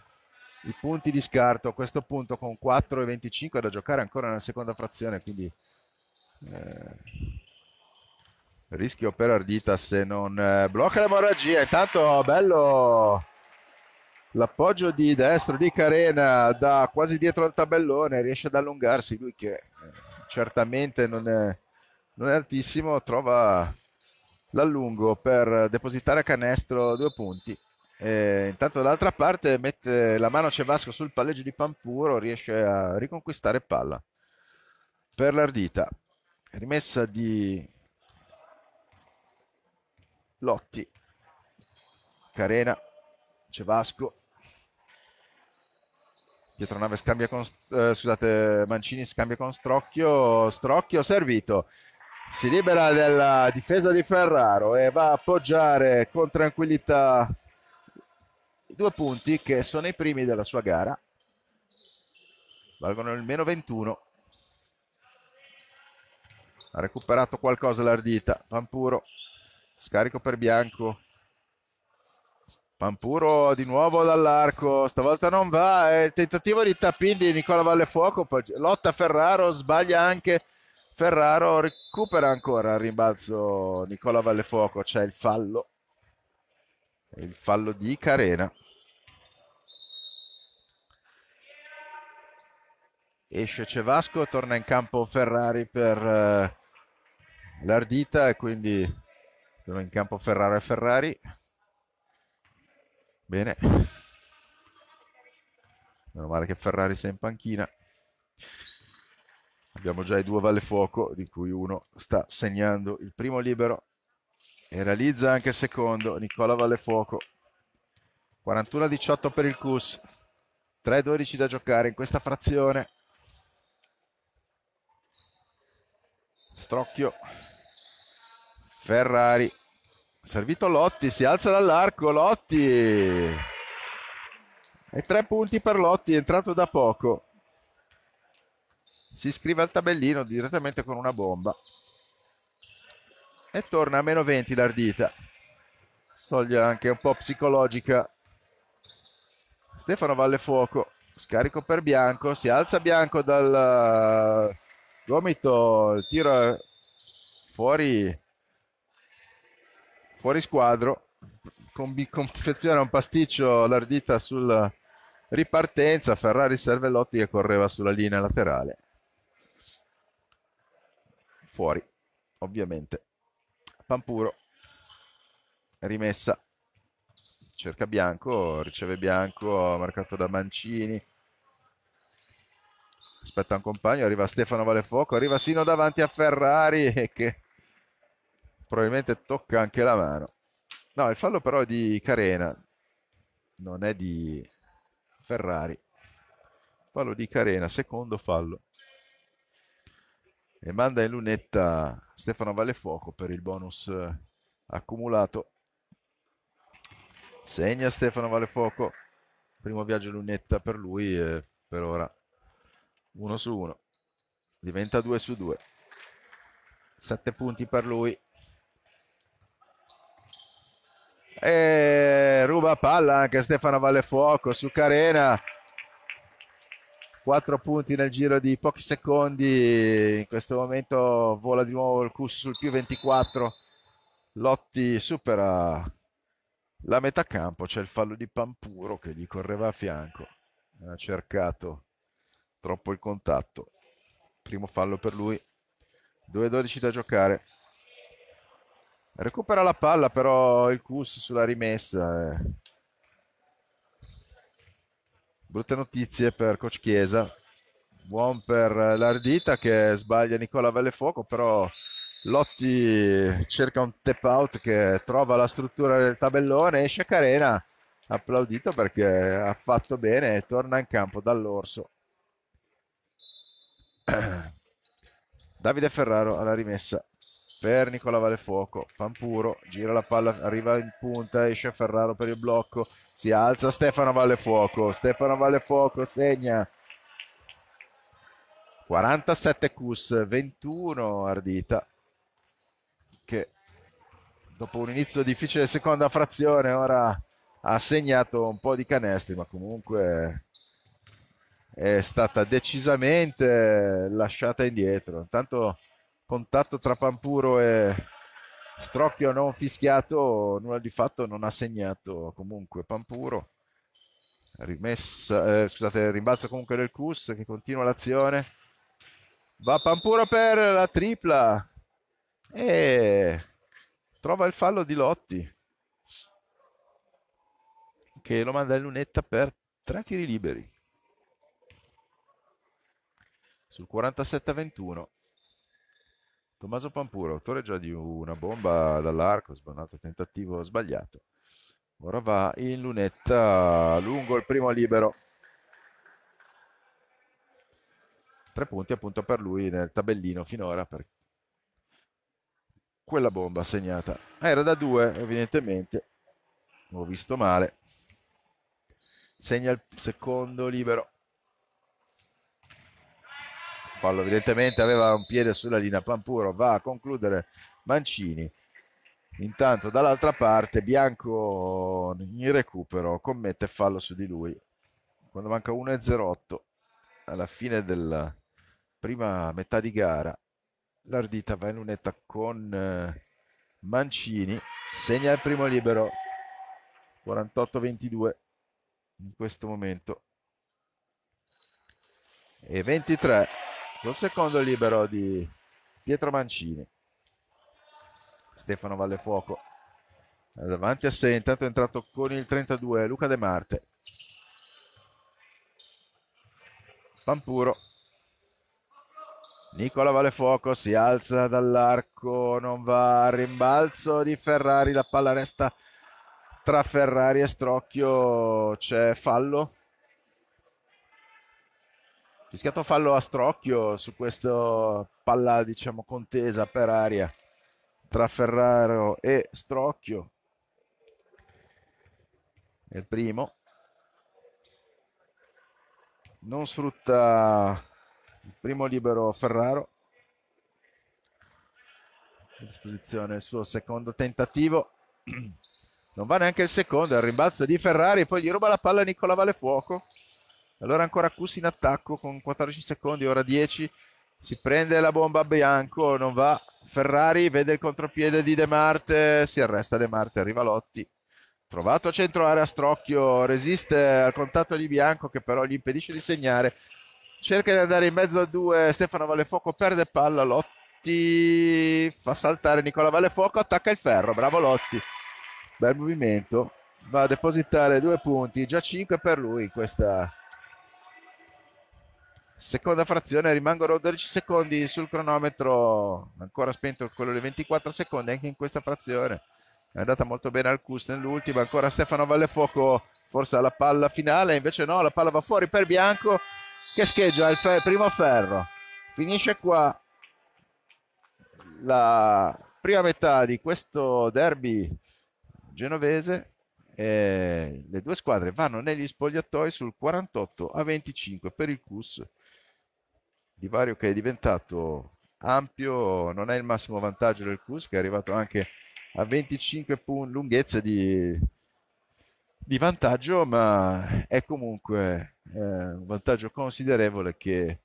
I punti di scarto a questo punto con 4 e 25 da giocare ancora nella seconda frazione, quindi eh, rischio per Ardita se non eh, blocca l'emorragia intanto bello l'appoggio di destro di Carena da quasi dietro al tabellone riesce ad allungarsi lui che eh, certamente non è, non è altissimo trova l'allungo per depositare a canestro due punti e intanto dall'altra parte mette la mano Cevasco sul palleggio di Pampuro riesce a riconquistare palla per l'Ardita rimessa di Lotti, Carena, c'è Vasco. Pietronave scambia con, eh, scusate, Mancini scambia con Strocchio, Strocchio servito. Si libera della difesa di Ferraro e va a appoggiare con tranquillità i due punti che sono i primi della sua gara. Valgono il meno 21. Ha recuperato qualcosa l'Ardita, Pampuro Scarico per Bianco. Pampuro di nuovo dall'arco, stavolta non va, è il tentativo di tappin di Nicola Vallefuoco, lotta Ferraro, sbaglia anche Ferraro, recupera ancora al rimbalzo Nicola Vallefuoco, c'è il fallo, il fallo di Carena. Esce Cevasco, torna in campo Ferrari per eh, l'ardita e quindi sono in campo Ferrara e Ferrari bene meno male che Ferrari sia in panchina abbiamo già i due Vallefuoco, di cui uno sta segnando il primo libero e realizza anche il secondo Nicola Vallefuoco. 41-18 per il CUS 3-12 da giocare in questa frazione Strocchio Ferrari, servito Lotti, si alza dall'arco, Lotti. E tre punti per Lotti, entrato da poco. Si iscrive al tabellino direttamente con una bomba. E torna a meno 20 l'ardita. Soglia anche un po' psicologica. Stefano Vallefuoco, scarico per Bianco, si alza Bianco dal eh, gomito, il tiro fuori fuori squadro, confeziona un pasticcio lardita sulla ripartenza, Ferrari Servellotti che correva sulla linea laterale. Fuori, ovviamente. Pampuro, rimessa, cerca Bianco, riceve Bianco, marcato da Mancini. Aspetta un compagno, arriva Stefano Valefuoco, arriva Sino davanti a Ferrari che probabilmente tocca anche la mano. No, il fallo però è di Carena, non è di Ferrari. Fallo di Carena, secondo fallo. E manda in lunetta Stefano Vallefuoco per il bonus eh, accumulato. Segna Stefano Vallefuoco, primo viaggio in lunetta per lui eh, per ora 1 su 1, diventa 2 su 2. 7 punti per lui e ruba palla anche Stefano Vallefuoco su Carena 4 punti nel giro di pochi secondi in questo momento vola di nuovo il Cus sul più 24 Lotti supera la metà campo c'è il fallo di Pampuro che gli correva a fianco ha cercato troppo il contatto primo fallo per lui 2-12 da giocare Recupera la palla però il Cus sulla rimessa. Eh. Brutte notizie per Coach Chiesa. Buon per l'Ardita che sbaglia Nicola Vellefuoco, però Lotti cerca un tap out che trova la struttura del tabellone, esce Carena, applaudito perché ha fatto bene e torna in campo dall'orso. Davide Ferraro alla rimessa per Nicola Valefuoco, Pampuro, gira la palla, arriva in punta, esce Ferraro per il blocco, si alza Stefano Vallefuoco, Stefano Vallefuoco segna 47 Cus, 21 Ardita che dopo un inizio difficile seconda frazione ora ha segnato un po' di canestri ma comunque è stata decisamente lasciata indietro intanto contatto tra Pampuro e Strocchio non fischiato, nulla di fatto, non ha segnato comunque Pampuro. Rimessa, eh, scusate, rimbalzo comunque del Cus che continua l'azione. Va Pampuro per la tripla e trova il fallo di Lotti che lo manda in lunetta per tre tiri liberi sul 47 21 Tommaso Pampuro, autore già di una bomba dall'arco, sbannato tentativo sbagliato. Ora va in lunetta lungo il primo libero. Tre punti appunto per lui nel tabellino finora per quella bomba segnata. Era da due evidentemente, ho visto male. Segna il secondo libero fallo evidentemente aveva un piede sulla linea Pampuro va a concludere Mancini intanto dall'altra parte Bianco in recupero commette fallo su di lui quando manca 1.08 alla fine della prima metà di gara l'Ardita va in lunetta con eh, Mancini segna il primo libero 48-22 in questo momento e 23 Col secondo libero di Pietro Mancini. Stefano Vallefuoco eh, davanti a sé, intanto è entrato con il 32 Luca De Marte. Pampuro. Nicola Vallefuoco si alza dall'arco, non va a rimbalzo di Ferrari, la palla resta tra Ferrari e Strocchio, c'è fallo Fischiato fallo a Strocchio su questa palla, diciamo, contesa per aria tra Ferraro e Strocchio. Il primo non sfrutta il primo libero Ferraro. A disposizione il suo secondo tentativo. Non va neanche il secondo, il rimbalzo di Ferrari, poi gli ruba la palla Nicola Valefuoco allora ancora Cus in attacco con 14 secondi, ora 10. Si prende la bomba bianco, non va. Ferrari vede il contropiede di De Marte, si arresta De Marte, arriva Lotti. Trovato a centro area Strocchio, resiste al contatto di Bianco che però gli impedisce di segnare. Cerca di andare in mezzo a due, Stefano Vallefoco perde palla, Lotti fa saltare Nicola Vallefoco, attacca il ferro, bravo Lotti. Bel movimento, va a depositare due punti, già 5 per lui in questa seconda frazione rimangono 12 secondi sul cronometro ancora spento quello dei 24 secondi anche in questa frazione è andata molto bene al Cus nell'ultima ancora Stefano Vallefuoco forse alla palla finale invece no la palla va fuori per Bianco che scheggia il fe primo ferro finisce qua la prima metà di questo derby genovese e le due squadre vanno negli spogliatoi sul 48 a 25 per il Cus divario che è diventato ampio, non è il massimo vantaggio del Cus che è arrivato anche a 25 punti lunghezza di, di, vantaggio, ma è comunque eh, un vantaggio considerevole che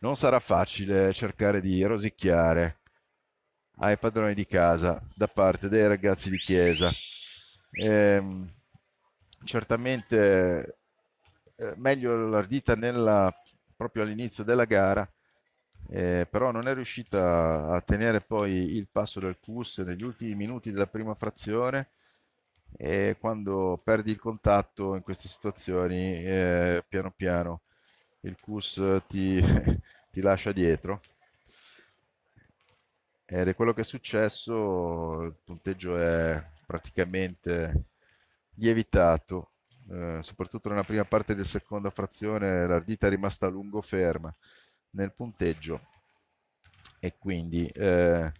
non sarà facile cercare di rosicchiare ai padroni di casa da parte dei ragazzi di chiesa. Eh, certamente eh, meglio l'ardita nella proprio all'inizio della gara, eh, però non è riuscita a tenere poi il passo del Cus negli ultimi minuti della prima frazione e quando perdi il contatto in queste situazioni eh, piano piano il Cus ti, ti lascia dietro ed è quello che è successo, il punteggio è praticamente lievitato eh, soprattutto nella prima parte della seconda frazione l'ardita è rimasta a lungo ferma nel punteggio e quindi eh,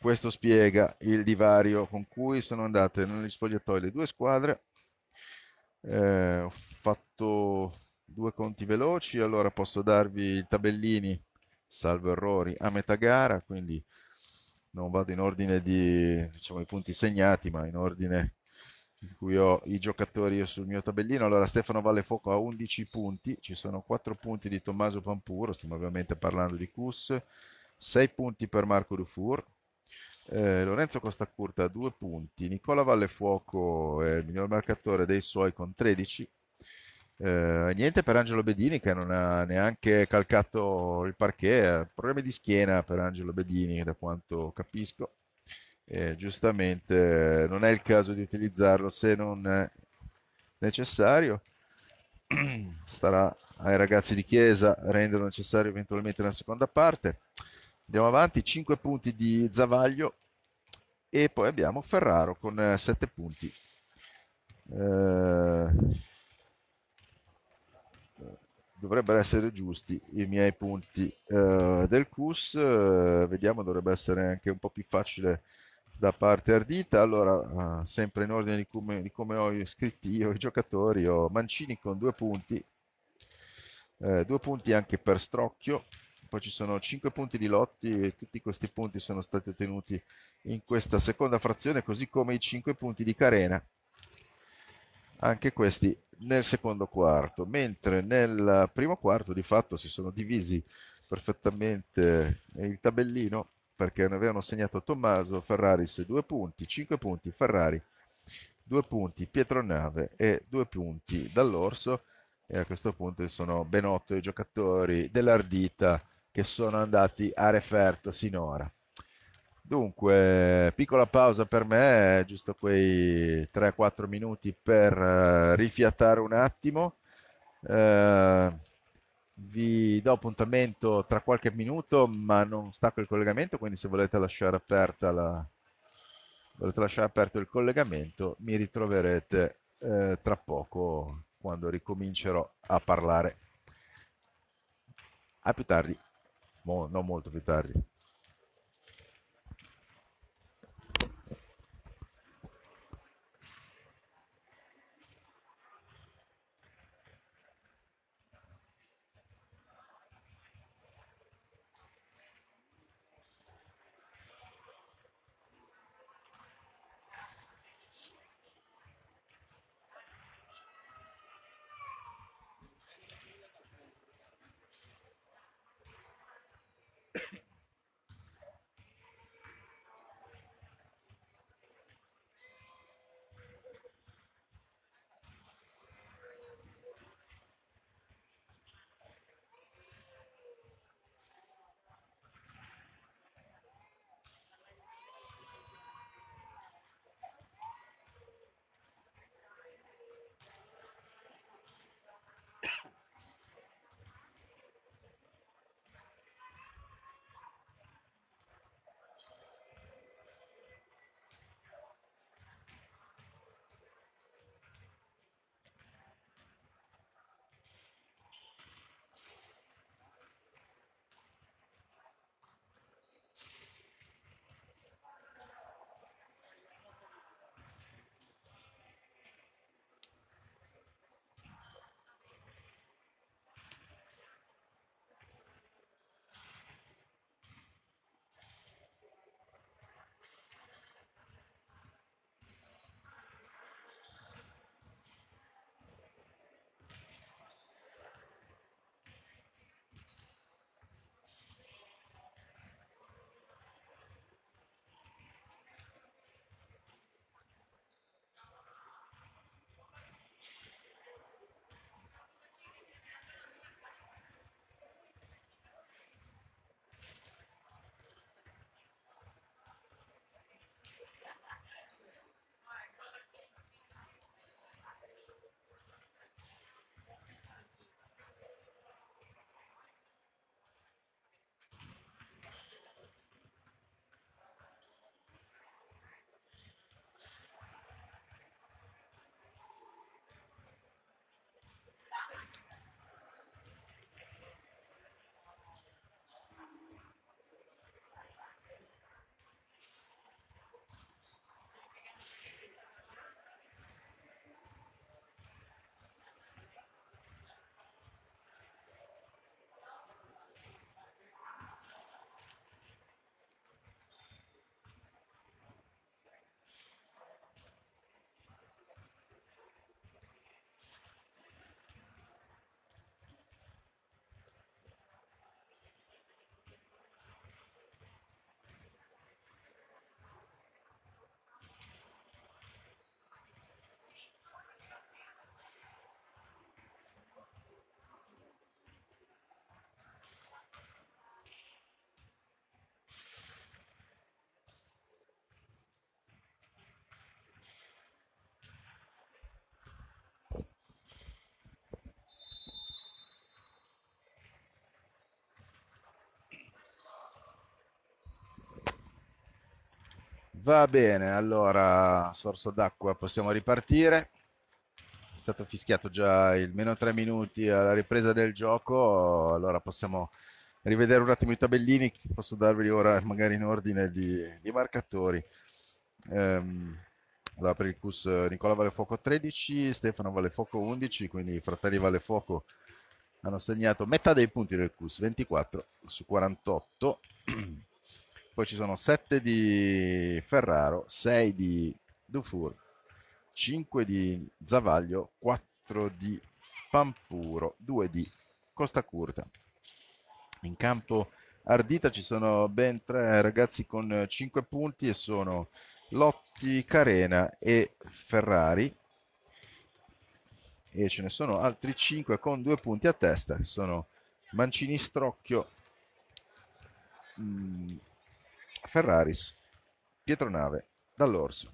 questo spiega il divario con cui sono andate negli spogliatoi le due squadre eh, ho fatto due conti veloci allora posso darvi i tabellini salvo errori a metà gara quindi non vado in ordine di diciamo, i punti segnati ma in ordine di cui ho i giocatori io sul mio tabellino. Allora Stefano Vallefuoco ha 11 punti, ci sono 4 punti di Tommaso Pampuro, stiamo ovviamente parlando di Cus, 6 punti per Marco Dufour, eh, Lorenzo Costacurta ha 2 punti, Nicola Vallefuoco è il miglior marcatore dei suoi con 13. Eh, niente per Angelo Bedini che non ha neanche calcato il parquet, problemi di schiena per Angelo Bedini da quanto capisco eh, giustamente non è il caso di utilizzarlo se non necessario. Starà ai ragazzi di Chiesa renderlo necessario eventualmente nella seconda parte. Andiamo avanti, 5 punti di Zavaglio e poi abbiamo Ferraro con 7 eh, punti. Eh, dovrebbero essere giusti i miei punti eh, del CUS, eh, vediamo dovrebbe essere anche un po' più facile da parte ardita. Allora, eh, sempre in ordine di come, di come ho iscritti io i giocatori, ho Mancini con due punti, eh, due punti anche per Strocchio, poi ci sono cinque punti di Lotti e tutti questi punti sono stati ottenuti in questa seconda frazione, così come i cinque punti di Carena, anche questi nel secondo quarto, mentre nel primo quarto di fatto si sono divisi perfettamente eh, il tabellino perché ne avevano segnato Tommaso, Ferraris 2 punti, 5 punti Ferrari, 2 punti Pietronave e 2 punti dall'Orso e a questo punto sono ben 8 i giocatori dell'Ardita che sono andati a referto sinora. Dunque, piccola pausa per me, giusto quei 3-4 minuti per uh, rifiatare un attimo. Eh, vi do appuntamento tra qualche minuto, ma non stacco il collegamento, quindi se volete lasciare, aperta la, volete lasciare aperto il collegamento, mi ritroverete eh, tra poco quando ricomincerò a parlare. A più tardi, Mo, non molto più tardi. Va bene, allora, sorso d'acqua, possiamo ripartire. È stato fischiato già il meno tre minuti alla ripresa del gioco, allora possiamo rivedere un attimo i tabellini, posso darvi ora magari in ordine di, di marcatori. Ehm, allora, per il CUS Nicola Valefoco 13, Stefano Valefoco 11, quindi i fratelli Valefoco hanno segnato metà dei punti del CUS, 24 su 48. poi ci sono 7 di Ferraro, 6 di Dufour, 5 di Zavaglio, 4 di Pampuro, 2 di Costa Curta. In campo Ardita ci sono ben 3 ragazzi con 5 punti e sono Lotti, Carena e Ferrari. E ce ne sono altri 5 con 2 punti a testa, sono Mancini, Strocchio, mh, mm, Ferraris, Pietronave, Dall'Orso.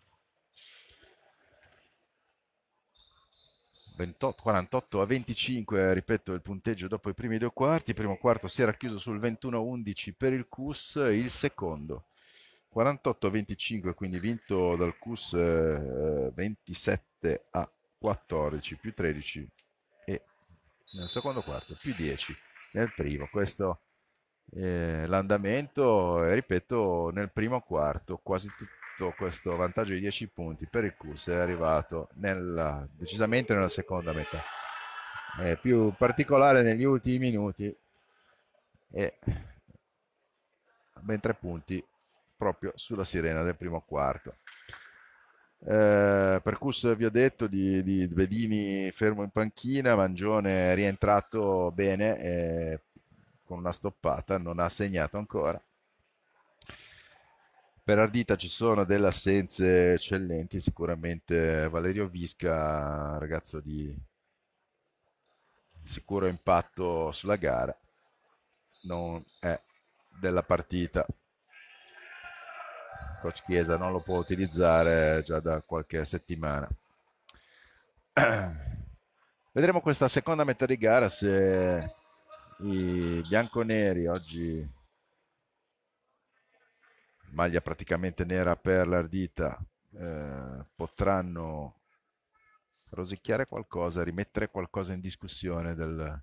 28, 48 a 25, ripeto, il punteggio dopo i primi due quarti. Il primo quarto si era chiuso sul 21-11 per il CUS, il secondo 48 a 25, quindi vinto dal CUS eh, 27 a 14 più 13 e nel secondo quarto più 10 nel primo. Questo eh, l'andamento, eh, ripeto, nel primo quarto quasi tutto questo vantaggio di 10 punti per il Cus è arrivato nella, decisamente nella seconda metà. Eh, più particolare negli ultimi minuti e ben tre punti proprio sulla sirena del primo quarto. Eh, Percus vi ho detto di, di Bedini fermo in panchina, Mangione rientrato bene, eh, con una stoppata, non ha segnato ancora. Per Ardita ci sono delle assenze eccellenti, sicuramente Valerio Visca, ragazzo di sicuro impatto sulla gara, non è della partita. Coach Chiesa non lo può utilizzare già da qualche settimana. Vedremo questa seconda metà di gara se i bianconeri oggi maglia praticamente nera per l'ardita eh, potranno rosicchiare qualcosa, rimettere qualcosa in discussione del,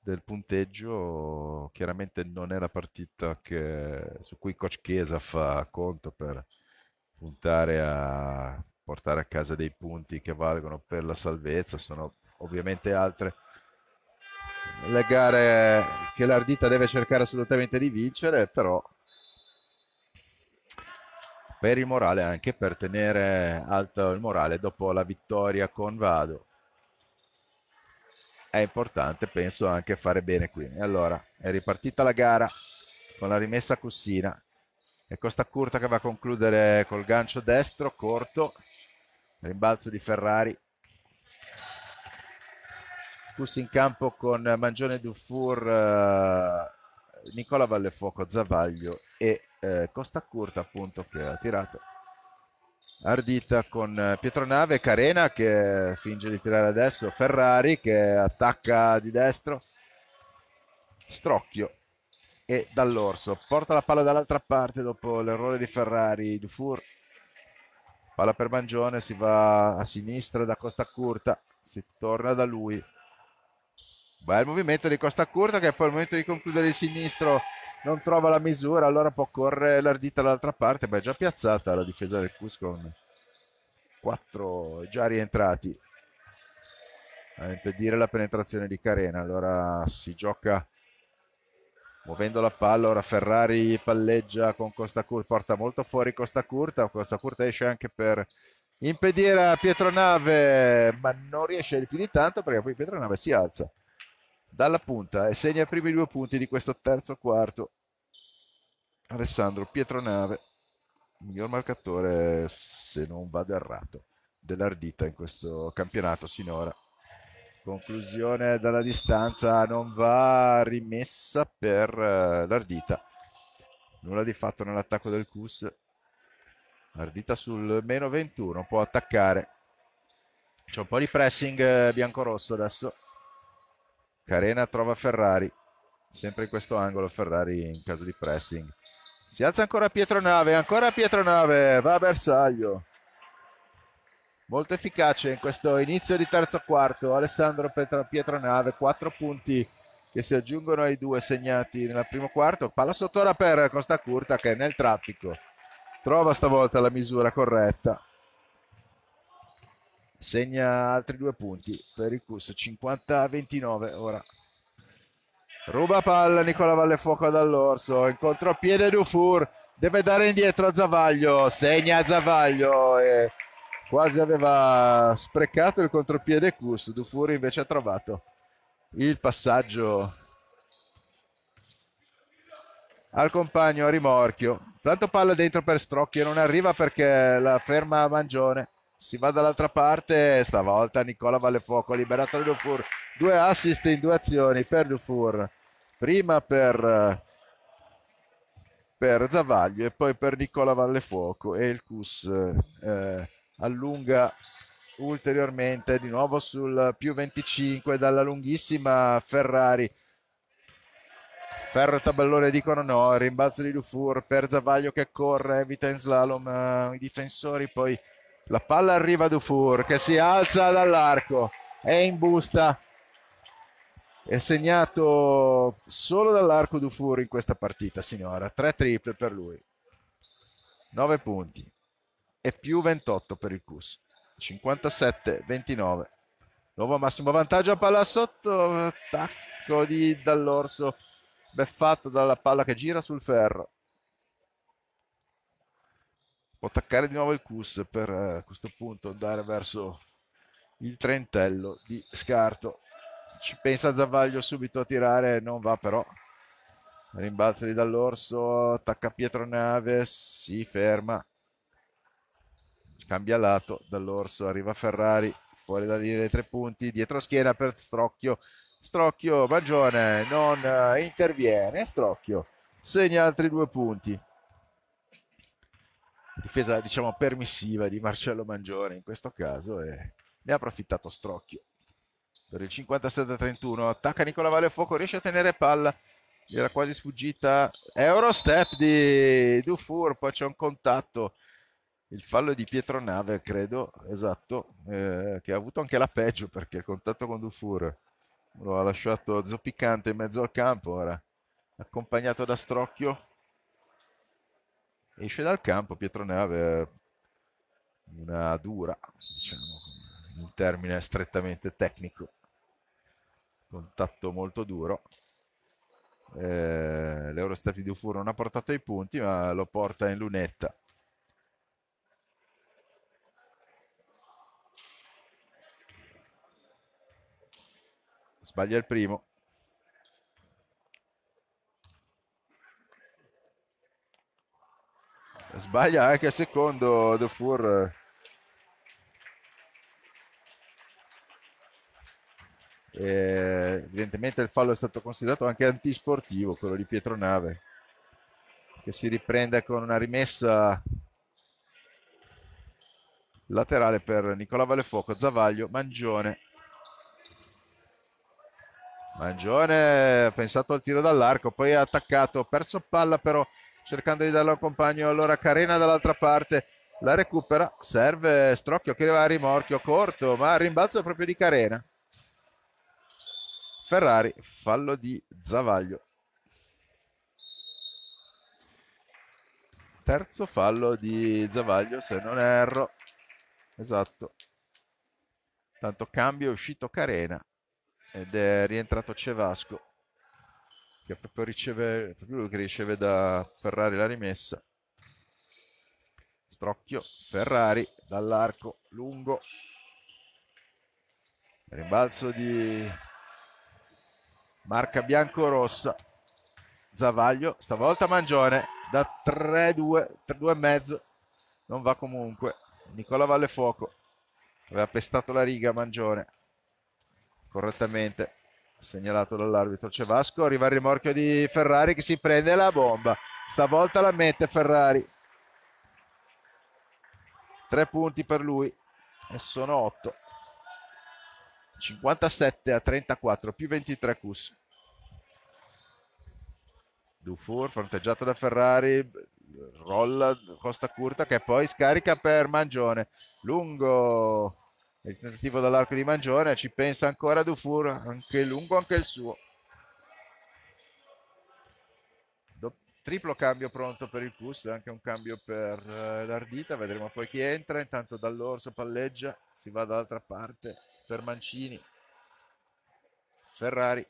del punteggio. Chiaramente non è la partita che, su cui Coach Chiesa fa conto per puntare a portare a casa dei punti che valgono per la salvezza, sono ovviamente altre le gare che l'Ardita deve cercare assolutamente di vincere, però per il morale, anche per tenere alto il morale dopo la vittoria con Vado. È importante, penso, anche fare bene qui. E allora, è ripartita la gara con la rimessa Cussina. E Costa Curta che va a concludere col gancio destro, corto. Rimbalzo di Ferrari. Corsi in campo con Mangione Dufour, eh, Nicola Vallefuoco, Zavaglio e eh, Costa Curta appunto che ha tirato. Ardita con eh, Pietronave, Carena che finge di tirare adesso, Ferrari che attacca di destro, Strocchio e dall'orso. Porta la palla dall'altra parte dopo l'errore di Ferrari, Dufour. Palla per Mangione, si va a sinistra da Costa Curta, si torna da lui, Bel movimento di Costa Curta che poi al momento di concludere il sinistro non trova la misura, allora può correre l'ardita dall'altra parte, ma è già piazzata la difesa del Cusco con quattro già rientrati a impedire la penetrazione di Carena, allora si gioca muovendo la palla, ora Ferrari palleggia con Costa Curta, porta molto fuori Costa Curta, Costa Curta esce anche per impedire a Pietronave, ma non riesce più di tanto perché poi Pietronave si alza dalla punta e eh, segna i primi due punti di questo terzo quarto. Alessandro Pietronave, miglior marcatore, se non vado errato, dell'Ardita in questo campionato sinora. Conclusione dalla distanza non va rimessa per eh, l'Ardita. Nulla di fatto nell'attacco del Cus. Ardita sul meno 21, può attaccare. C'è un po' di pressing eh, biancorosso adesso Carena trova Ferrari, sempre in questo angolo Ferrari in caso di pressing. Si alza ancora Pietro Nave, ancora Pietro Nave, va a bersaglio. Molto efficace in questo inizio di terzo quarto Alessandro Pietro Nave, quattro punti che si aggiungono ai due segnati nel primo quarto. Palla sottora per Costa Curta che è nel traffico. Trova stavolta la misura corretta segna altri due punti per il Cus 50-29 ora ruba palla Nicola Vallefuoco dall'Orso in contropiede Dufour deve dare indietro a Zavaglio segna Zavaglio e quasi aveva sprecato il contropiede Cus Dufour invece ha trovato il passaggio al compagno a rimorchio tanto palla dentro per Strocchi non arriva perché la ferma Mangione si va dall'altra parte stavolta Nicola Vallefuoco ha liberato Dufour due assist in due azioni per Dufour prima per, per Zavaglio e poi per Nicola Vallefuoco e il Cus eh, allunga ulteriormente di nuovo sul più 25 dalla lunghissima Ferrari Ferro e tabellone dicono no, rimbalzo di Dufour per Zavaglio che corre, evita in slalom eh, i difensori, poi la palla arriva a Dufour che si alza dall'arco, è in busta, è segnato solo dall'arco Dufour in questa partita signora, tre triple per lui, 9 punti e più 28 per il Cus, 57-29. Nuovo massimo vantaggio a palla sotto, attacco di Dall'Orso, beffato dalla palla che gira sul ferro può attaccare di nuovo il Cus per eh, a questo punto andare verso il trentello di scarto ci pensa Zavaglio subito a tirare non va però rimbalza lì dall'orso attacca Pietro Nave si ferma cambia lato dall'orso arriva Ferrari fuori da dire tre punti dietro schiena per Strocchio Strocchio Bagione non eh, interviene Strocchio segna altri due punti difesa diciamo permissiva di Marcello Mangione in questo caso e ne ha approfittato Strocchio per il 57-31 attacca Nicola Valle a Fuoco riesce a tenere palla gli era quasi sfuggita Eurostep di Dufour poi c'è un contatto il fallo di Pietro Nave credo esatto eh, che ha avuto anche la peggio perché il contatto con Dufour lo ha lasciato zoppicante in mezzo al campo ora accompagnato da Strocchio esce dal campo, Pietroneve una dura, diciamo, un termine strettamente tecnico, contatto molto duro. Eh, L'Eurostep di Dufur non ha portato i punti, ma lo porta in lunetta. Sbaglia il primo. Sbaglia anche il secondo Dufour Fur. evidentemente il fallo è stato considerato anche antisportivo, quello di Pietronave, che si riprende con una rimessa laterale per Nicola Valefoco, Zavaglio, Mangione. Mangione ha pensato al tiro dall'arco, poi ha attaccato, ha perso palla però cercando di darlo a compagno allora Carena dall'altra parte la recupera, serve Strocchio che va a rimorchio corto ma rimbalzo proprio di Carena Ferrari, fallo di Zavaglio terzo fallo di Zavaglio se non erro esatto tanto cambio è uscito Carena ed è rientrato Cevasco che proprio riceve, proprio lui che riceve da Ferrari la rimessa. Strocchio, Ferrari dall'arco lungo. Rimbalzo di marca bianco-rossa. Zavaglio, stavolta Mangione da 3-2, 3-2,5. Non va comunque. Nicola Vallefuoco aveva pestato la riga Mangione correttamente segnalato dall'arbitro Cevasco, arriva il rimorchio di Ferrari che si prende la bomba, stavolta la mette Ferrari, tre punti per lui e sono 8, 57 a 34 più 23 Cus. Dufour fronteggiato da Ferrari, rolla Costa Curta che poi scarica per Mangione, lungo il tentativo dall'arco di Mangione ci pensa ancora Dufour anche lungo anche il suo Do triplo cambio pronto per il Cus anche un cambio per uh, l'Ardita vedremo poi chi entra intanto dall'Orso palleggia si va dall'altra parte per Mancini Ferrari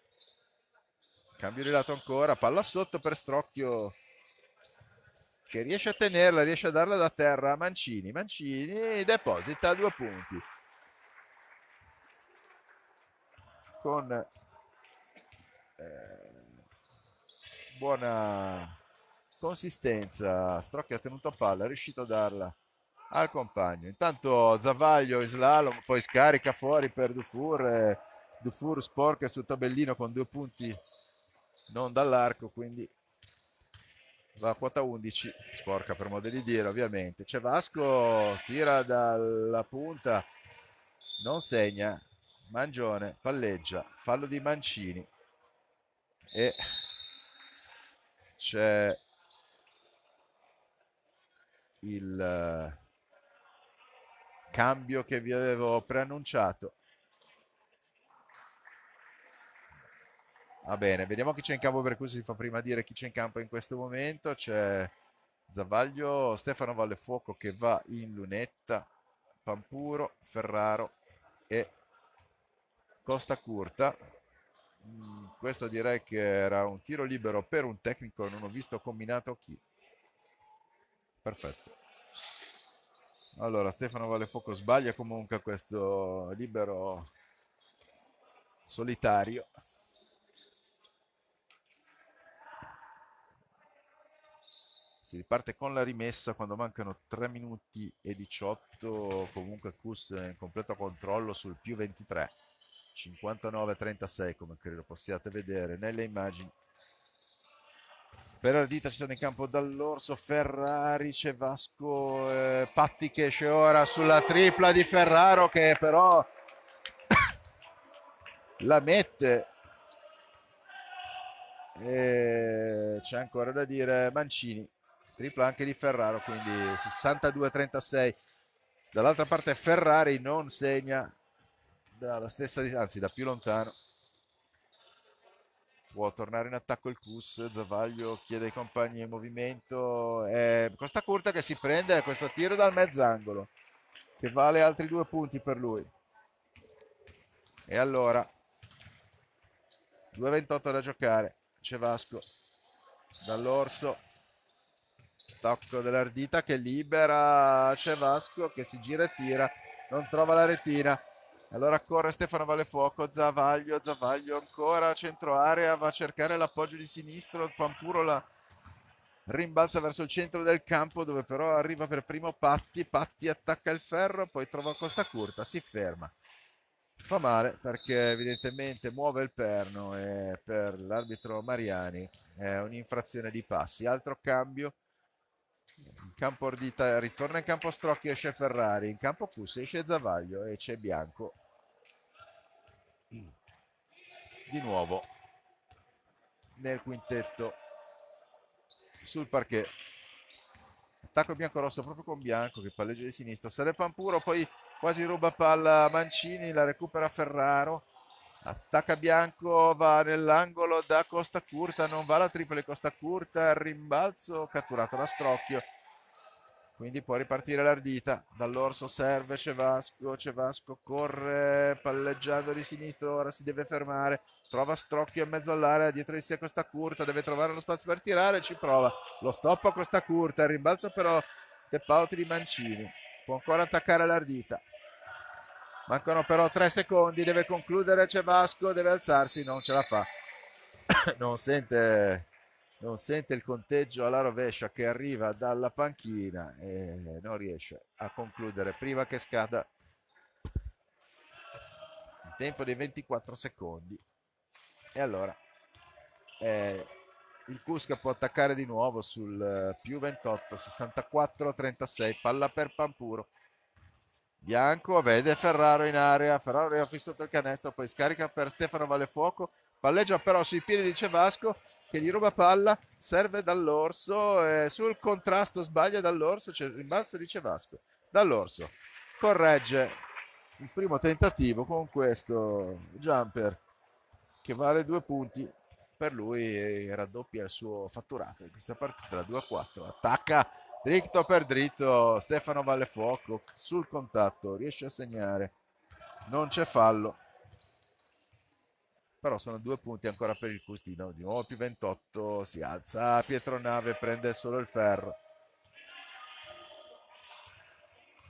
cambio di lato ancora palla sotto per Strocchio che riesce a tenerla riesce a darla da terra a Mancini Mancini deposita due punti con eh, buona consistenza Strocchi ha tenuto a palla, è riuscito a darla al compagno. Intanto Zavaglio in slalom, poi scarica fuori per Dufour. Eh, Dufour sporca sul tabellino con due punti non dall'arco, quindi va a quota 11, sporca per modo di dire ovviamente. C'è Vasco, tira dalla punta, non segna, Mangione palleggia, fallo di Mancini e c'è il eh, cambio che vi avevo preannunciato. Va bene, vediamo chi c'è in campo per cui si fa prima dire chi c'è in campo in questo momento. C'è Zavaglio, Stefano Vallefuoco che va in lunetta, Pampuro, Ferraro e costa curta. Mm, questo direi che era un tiro libero per un tecnico, non ho visto combinato chi. Perfetto. Allora, Stefano Valefoco sbaglia comunque questo libero solitario. Si riparte con la rimessa quando mancano 3 minuti e 18, comunque Kus in completo controllo sul più 23. 59-36 come credo possiate vedere nelle immagini per la ci sono in campo dall'Orso, Ferrari, c'è Vasco, eh, Patti che esce ora sulla tripla di Ferraro che però la mette. E c'è ancora da dire Mancini, tripla anche di Ferraro, quindi 62-36. Dall'altra parte Ferrari non segna dalla stessa distanza, da più lontano. Può tornare in attacco il Cus, Zavaglio chiede ai compagni in movimento, è Costa Curta che si prende questo tiro dal mezz'angolo, che vale altri due punti per lui. E allora, 2.28 da giocare, c'è Vasco, dall'orso, tocco dell'Ardita che libera, c'è Vasco che si gira e tira, non trova la retina, allora corre Stefano Valefuoco, Zavaglio, Zavaglio ancora, centro area, va a cercare l'appoggio di sinistro, Pampuro la rimbalza verso il centro del campo dove però arriva per primo Patti, Patti attacca il ferro, poi trova Costa Curta, si ferma. Fa male perché evidentemente muove il perno e per l'arbitro Mariani è un'infrazione di passi. Altro cambio, in campo Ordita ritorna in campo Strocchi, esce Ferrari, in campo Cus esce Zavaglio e c'è Bianco di nuovo nel quintetto sul parquet. Attacco bianco-rosso proprio con Bianco che palleggia di sinistra. Sale Pampuro, poi quasi ruba palla Mancini, la recupera Ferraro. Attacca Bianco, va nell'angolo da Costa Curta, non va la triple Costa Curta, rimbalzo catturato da Strocchio quindi può ripartire l'ardita dall'orso serve Cevasco Cevasco corre palleggiando di sinistro ora si deve fermare trova Strocchio in mezzo all'area dietro di sé questa curta deve trovare lo spazio per tirare ci prova lo stoppa questa curta il rimbalzo però Tepauti di Mancini può ancora attaccare l'ardita mancano però tre secondi deve concludere Cevasco deve alzarsi non ce la fa non sente non sente il conteggio alla rovescia che arriva dalla panchina e non riesce a concludere prima che scada il tempo dei 24 secondi e allora eh, il Cusca può attaccare di nuovo sul eh, più 28 64 36 palla per Pampuro Bianco vede Ferraro in area Ferraro ha fissato il canestro poi scarica per Stefano Valefuoco palleggia però sui piedi di Cevasco che gli ruba palla, serve dall'orso, eh, sul contrasto sbaglia dall'orso, c'è il rimbalzo di Cevasco, dall'orso, corregge il primo tentativo con questo jumper che vale due punti per lui e raddoppia il suo fatturato in questa partita da 2 a 4, attacca dritto per dritto Stefano Vallefuoco sul contatto, riesce a segnare, non c'è fallo, però sono due punti ancora per il Custino, di nuovo più 28, si alza Pietronave, prende solo il ferro.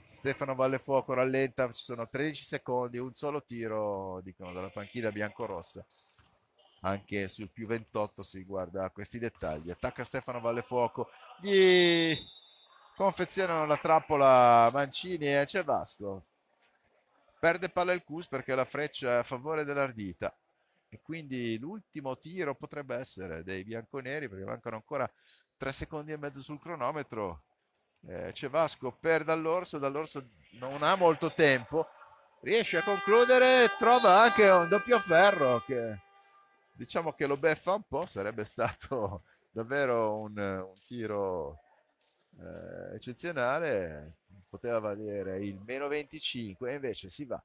Stefano Vallefuoco rallenta, ci sono 13 secondi, un solo tiro, dicono, dalla panchina biancorossa. Anche sul più 28 si guarda questi dettagli. Attacca Stefano Vallefuoco, gli confezionano la trappola Mancini e c'è Vasco. Perde palla il Cus perché la freccia è a favore dell'Ardita. E quindi l'ultimo tiro potrebbe essere dei bianconeri, perché mancano ancora 3 secondi e mezzo sul cronometro. Eh, c'è Vasco per Dall'Orso, Dall'Orso non ha molto tempo, riesce a concludere, trova anche un doppio ferro che diciamo che lo beffa un po', sarebbe stato davvero un, un tiro eh, eccezionale, poteva valere il meno 25 e invece si va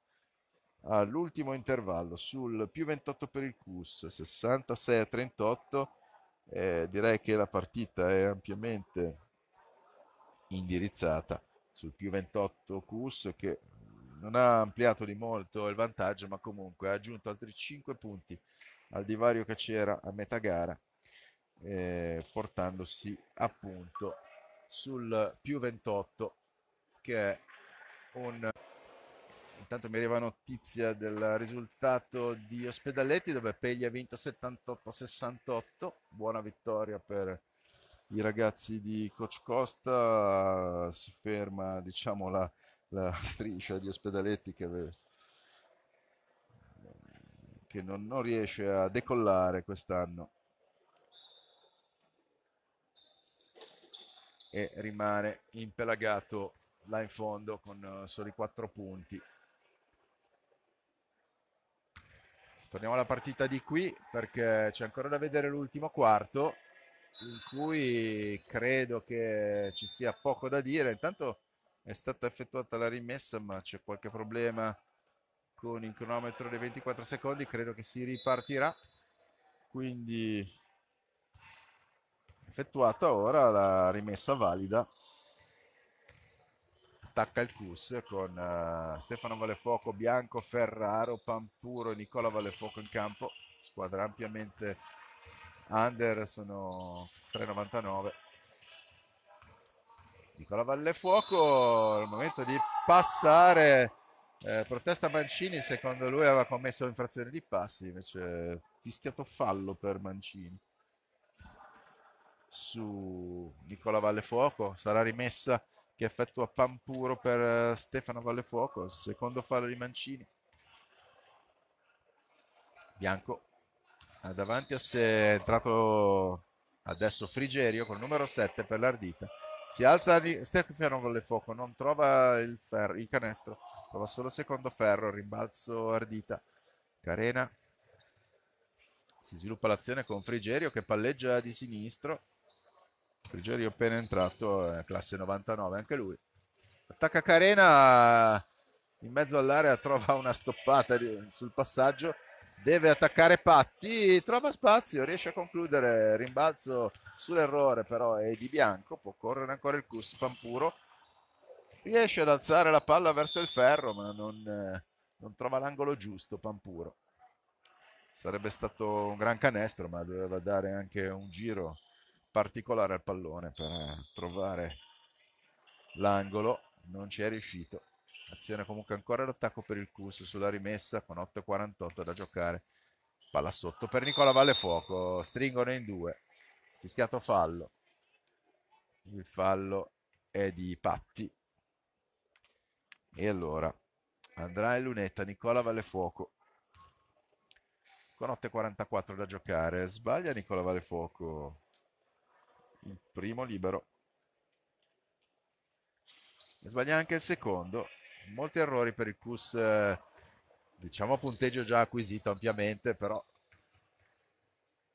all'ultimo intervallo sul più 28 per il CUS 66 a 38 eh, direi che la partita è ampiamente indirizzata sul più 28 CUS che non ha ampliato di molto il vantaggio ma comunque ha aggiunto altri 5 punti al divario che c'era a metà gara eh, portandosi appunto sul più 28 che è un Intanto mi arriva notizia del risultato di Ospedaletti dove Pegli ha vinto 78-68. Buona vittoria per i ragazzi di Coach Costa. Si ferma diciamo, la, la striscia di Ospedaletti che aveva che non, non, riesce a decollare quest'anno e rimane impelagato là in fondo con soli 4 punti. torniamo alla partita di qui perché c'è ancora da vedere l'ultimo quarto in cui credo che ci sia poco da dire. Intanto è stata effettuata la rimessa, ma c'è qualche problema con il cronometro dei 24 secondi. Credo che si ripartirà. Quindi effettuata ora la rimessa valida attacca il CUS con uh, Stefano Vallefuoco, Bianco, Ferraro, Pampuro, Nicola Vallefuoco in campo, squadra ampiamente under, sono 3,99. Nicola Vallefuoco, il momento di passare, eh, protesta Mancini, secondo lui aveva commesso infrazione di passi, invece fischiato fallo per Mancini su Nicola Vallefuoco, sarà rimessa che effettua Pampuro per eh, Stefano Vallefuoco, secondo fallo di Mancini. Bianco davanti a sé è entrato adesso Frigerio col numero 7 per l'Ardita. Si alza Stefano Vallefuoco, non trova il, ferro, il canestro, trova solo secondo ferro, rimbalzo Ardita. Carena si sviluppa l'azione con Frigerio che palleggia di sinistro Frigerio appena entrato, eh, classe 99 anche lui. Attacca Carena in mezzo all'area, trova una stoppata sul passaggio, deve attaccare Patti, trova spazio, riesce a concludere, rimbalzo sull'errore però è di bianco, può correre ancora il Cus Pampuro, riesce ad alzare la palla verso il ferro ma non, non trova l'angolo giusto Pampuro. Sarebbe stato un gran canestro ma doveva dare anche un giro particolare al pallone per eh, trovare l'angolo, non ci è riuscito. Azione comunque ancora l'attacco per il Cus sulla rimessa con 8.48 da giocare. Palla sotto per Nicola Vallefuoco, stringono in due, fischiato fallo. Il fallo è di Patti. E allora andrà in lunetta Nicola Vallefuoco con 8.44 da giocare. Sbaglia Nicola Vallefuoco il primo libero e sbaglia anche il secondo molti errori per il Cus eh, diciamo punteggio già acquisito ampiamente però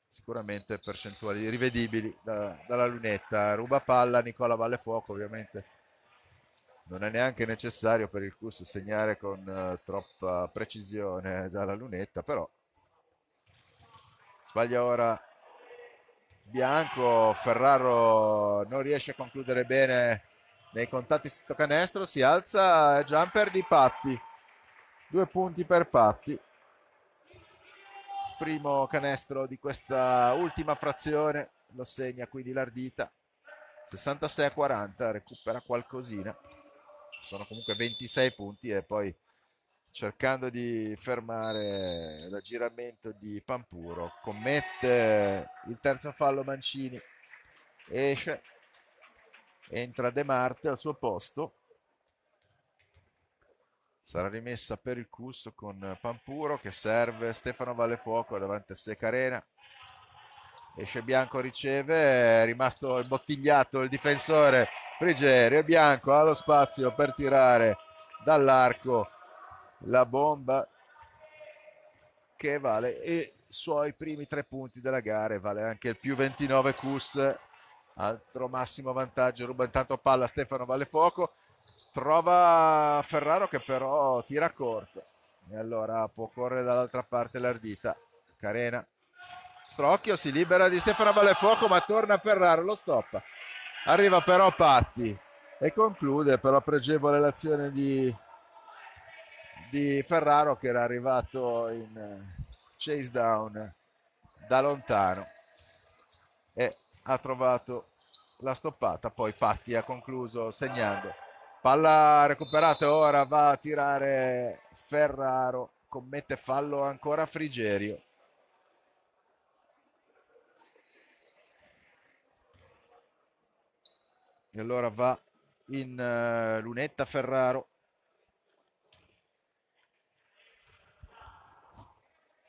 sicuramente percentuali rivedibili da, dalla lunetta ruba palla Nicola Vallefuoco ovviamente non è neanche necessario per il Cus segnare con eh, troppa precisione dalla lunetta però sbaglia ora bianco, Ferraro non riesce a concludere bene nei contatti sotto canestro, si alza jumper eh, di Patti, due punti per Patti. Primo canestro di questa ultima frazione, lo segna quindi l'Ardita, 66 a 40, recupera qualcosina, sono comunque 26 punti e poi cercando di fermare l'aggiramento di Pampuro. Commette il terzo fallo Mancini, esce, entra De Marte al suo posto. Sarà rimessa per il Cusso con Pampuro che serve Stefano Vallefuoco davanti a Secarena. Esce Bianco, riceve, è rimasto imbottigliato il difensore Frigerio. Bianco ha lo spazio per tirare dall'arco la bomba che vale i suoi primi tre punti della gara, vale anche il più 29 Cus, altro massimo vantaggio, ruba intanto palla Stefano Vallefuoco, trova Ferraro che però tira corto e allora può correre dall'altra parte l'ardita, Carena, Strocchio si libera di Stefano Vallefuoco ma torna Ferraro, lo stoppa, arriva però Patti e conclude però pregevole l'azione di di Ferraro che era arrivato in eh, chase down da lontano e ha trovato la stoppata. Poi Patti ha concluso segnando. Palla recuperata ora va a tirare Ferraro, commette fallo ancora Frigerio. E allora va in eh, lunetta Ferraro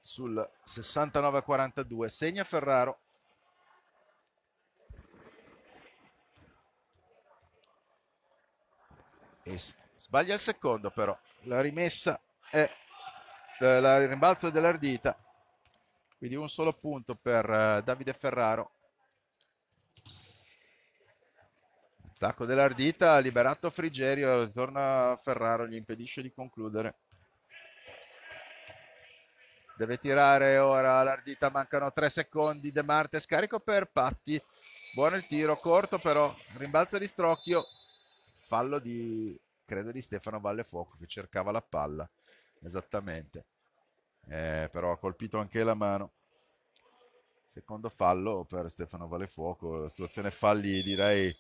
sul 69-42 segna Ferraro e sbaglia il secondo però la rimessa è il eh, rimbalzo dell'Ardita quindi un solo punto per eh, Davide Ferraro attacco dell'Ardita liberato Frigerio torna Ferraro gli impedisce di concludere deve tirare ora l'ardita, mancano 3 secondi, De Marte scarico per Patti, buono il tiro, corto però, rimbalzo di Strocchio, fallo di, credo di Stefano Vallefuoco che cercava la palla, esattamente, eh, però ha colpito anche la mano. Secondo fallo per Stefano Vallefuoco, la situazione falli direi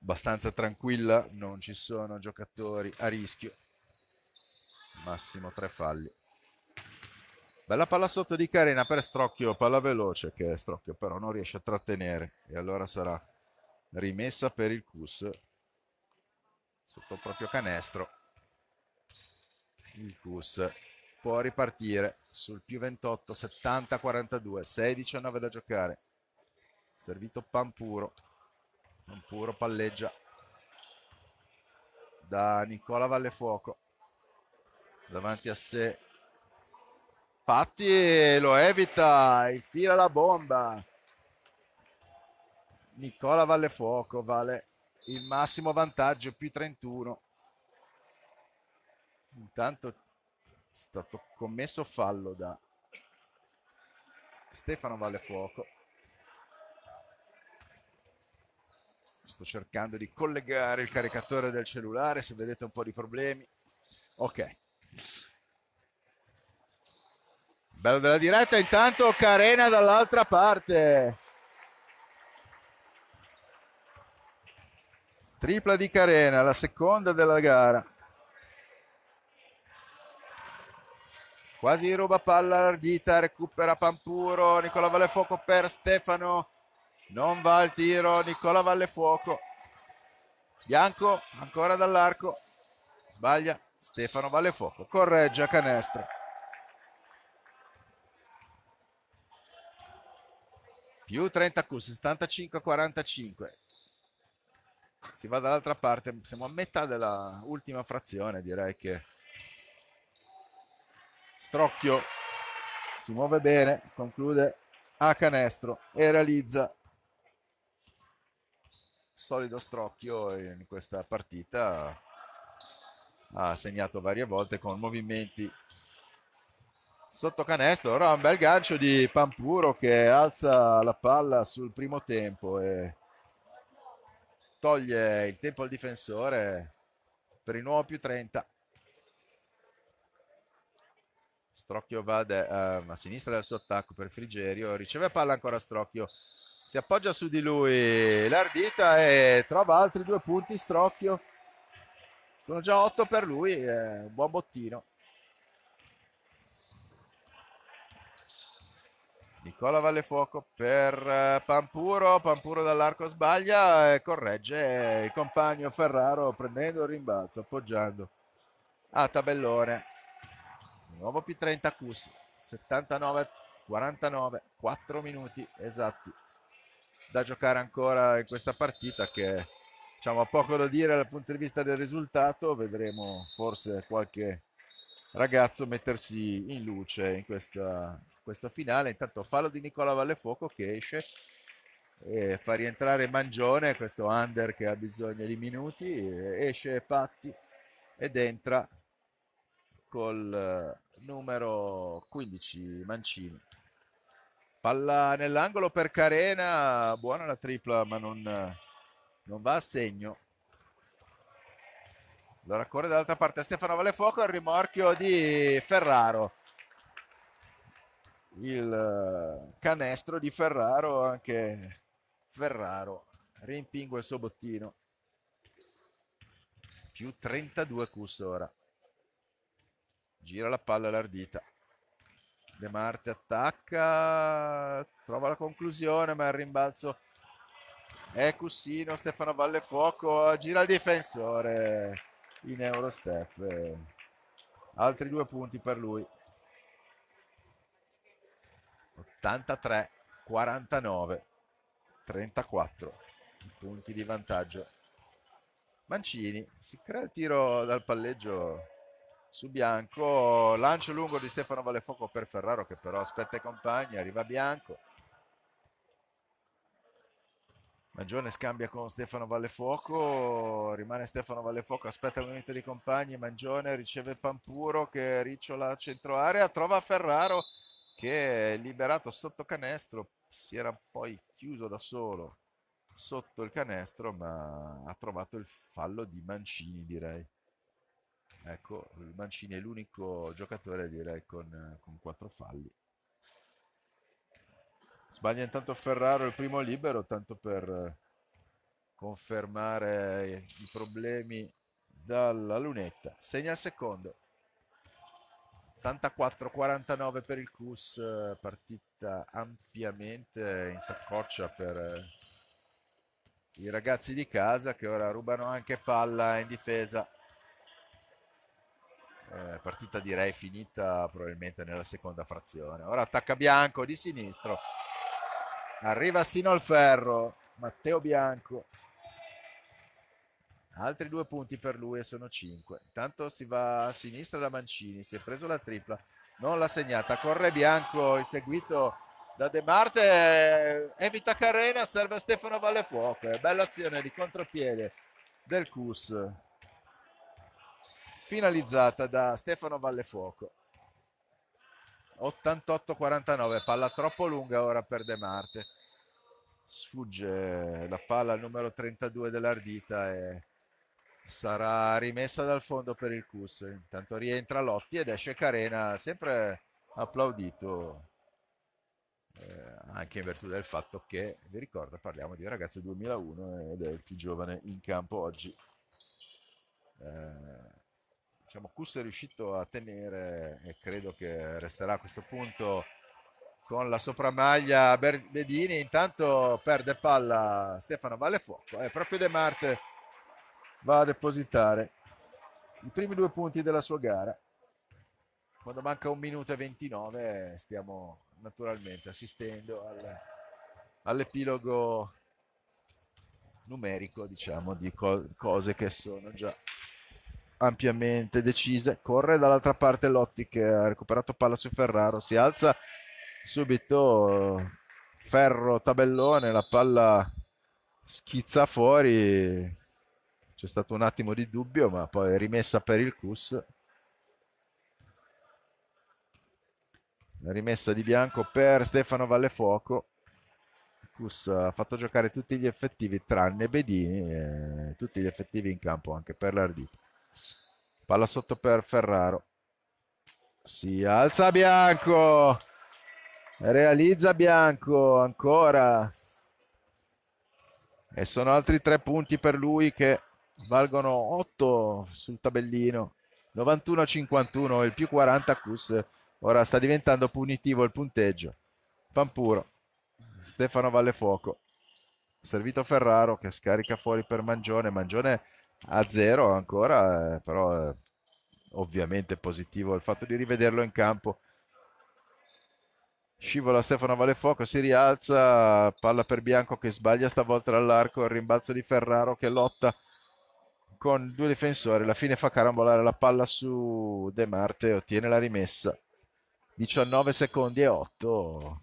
abbastanza tranquilla, non ci sono giocatori a rischio, massimo tre falli. Bella palla sotto di Carina per Strocchio, palla veloce che Strocchio però non riesce a trattenere e allora sarà rimessa per il Cus sotto il proprio canestro. Il Cus può ripartire sul più 28, 70, 42, 6, 19 da giocare. Servito Pampuro. Pampuro palleggia da Nicola Vallefuoco davanti a sé Patti lo evita, infila la bomba. Nicola Vallefuoco vale il massimo vantaggio, più 31. Intanto è stato commesso fallo da Stefano Vallefuoco. Sto cercando di collegare il caricatore del cellulare, se vedete un po' di problemi. Ok. Bello della diretta, intanto Carena dall'altra parte. Tripla di Carena, la seconda della gara. Quasi ruba palla larghita, recupera Pampuro, Nicola Vallefuoco per Stefano. Non va al tiro, Nicola Vallefuoco. Bianco ancora dall'arco, sbaglia Stefano Vallefuoco, corregge a canestra. più 30 Q, 75 45. Si va dall'altra parte, siamo a metà della ultima frazione, direi che Strocchio si muove bene, conclude a canestro e realizza solido Strocchio in questa partita ha segnato varie volte con movimenti sotto canestro. Ora un bel gancio di Pampuro che alza la palla sul primo tempo e toglie il tempo al difensore per il nuovo più 30. Strocchio va de, uh, a sinistra del suo attacco per Frigerio, riceve palla ancora Strocchio, si appoggia su di lui l'ardita e trova altri due punti Strocchio. Sono già otto per lui, eh, un buon bottino. Nicola Vallefuoco per eh, Pampuro, Pampuro dall'arco sbaglia e corregge il compagno Ferraro prendendo il rimbalzo, appoggiando a tabellone. Di nuovo P30 Cus, 79 49, 4 minuti esatti da giocare ancora in questa partita che diciamo ha poco da dire dal punto di vista del risultato, vedremo forse qualche ragazzo mettersi in luce in questa, questa finale. Intanto fallo di Nicola Vallefuoco che esce e fa rientrare Mangione, questo under che ha bisogno di minuti, esce Patti ed entra col eh, numero 15 Mancini. Palla nell'angolo per Carena, buona la tripla ma non, non va a segno. Allora corre dall'altra parte Stefano Valefuoco al rimorchio di Ferraro. Il eh, canestro di Ferraro, anche Ferraro rimpingua il suo bottino. Più 32 cus ora. Gira la palla all'ardita. De Marte attacca, trova la conclusione, ma il rimbalzo è Cussino, Stefano Vallefuoco, gira il difensore in Eurostep. Eh, altri due punti per lui. 83, 49, 34 punti di vantaggio. Mancini si crea il tiro dal palleggio su Bianco, lancio lungo di Stefano Valefoco per Ferraro che però aspetta i compagni, arriva Bianco, Mangione scambia con Stefano Vallefuoco, rimane Stefano Vallefuoco, aspetta il momento dei compagni, Mangione riceve Pampuro che ricciola a centro area, trova Ferraro che è liberato sotto canestro, si era poi chiuso da solo sotto il canestro ma ha trovato il fallo di Mancini direi. Ecco, Mancini è l'unico giocatore direi con, con quattro falli. Sbaglia intanto Ferraro il primo libero, tanto per eh, confermare i problemi dalla lunetta. Segna il secondo. 84-49 per il Cus, eh, partita ampiamente in saccoccia per eh, i ragazzi di casa che ora rubano anche palla in difesa. Eh, partita direi finita probabilmente nella seconda frazione. Ora attacca Bianco di sinistro, Arriva sino al ferro Matteo Bianco. Altri due punti per lui e sono cinque. Intanto si va a sinistra da Mancini, si è preso la tripla, non l'ha segnata. Corre Bianco, inseguito da De Marte, evita Carena, serve a Stefano Vallefuoco. Bella azione di contropiede del CUS, finalizzata da Stefano Vallefuoco. 88-49, palla troppo lunga ora per De Marte. Sfugge la palla al numero 32 dell'Ardita e sarà rimessa dal fondo per il Cus. Intanto rientra Lotti ed esce Carena, sempre applaudito eh, anche in virtù del fatto che, vi ricordo, parliamo di un ragazzo 2001 ed è il più giovane in campo oggi. Eh, diciamo, Cus è riuscito a tenere e credo che resterà a questo punto con la sopramaglia Bedini. Intanto perde palla Stefano Vallefuoco e eh, proprio De Marte va a depositare i primi due punti della sua gara. Quando manca un minuto e 29 eh, stiamo naturalmente assistendo al, all'epilogo numerico diciamo di co- cose che sono già ampiamente decise. Corre dall'altra parte Lotti che ha recuperato palla su Ferraro, si alza subito Ferro tabellone, la palla schizza fuori. C'è stato un attimo di dubbio, ma poi rimessa per il Cus. La rimessa di bianco per Stefano Vallefuoco. Cus ha fatto giocare tutti gli effettivi tranne Bedini, tutti gli effettivi in campo anche per l'Ardito. Palla sotto per Ferraro. Si alza Bianco. Realizza Bianco ancora. E sono altri tre punti per lui che valgono 8 sul tabellino. 91-51, il più 40 Cus. Ora sta diventando punitivo il punteggio. Pampuro. Stefano Vallefuoco. Servito Ferraro che scarica fuori per Mangione. Mangione a zero ancora, eh, però eh, ovviamente positivo il fatto di rivederlo in campo. Scivola Stefano Valefuoco, si rialza, palla per Bianco che sbaglia stavolta dall'arco, il rimbalzo di Ferraro che lotta con due difensori, alla fine fa carambolare la palla su De Marte, ottiene la rimessa. 19 secondi e 8.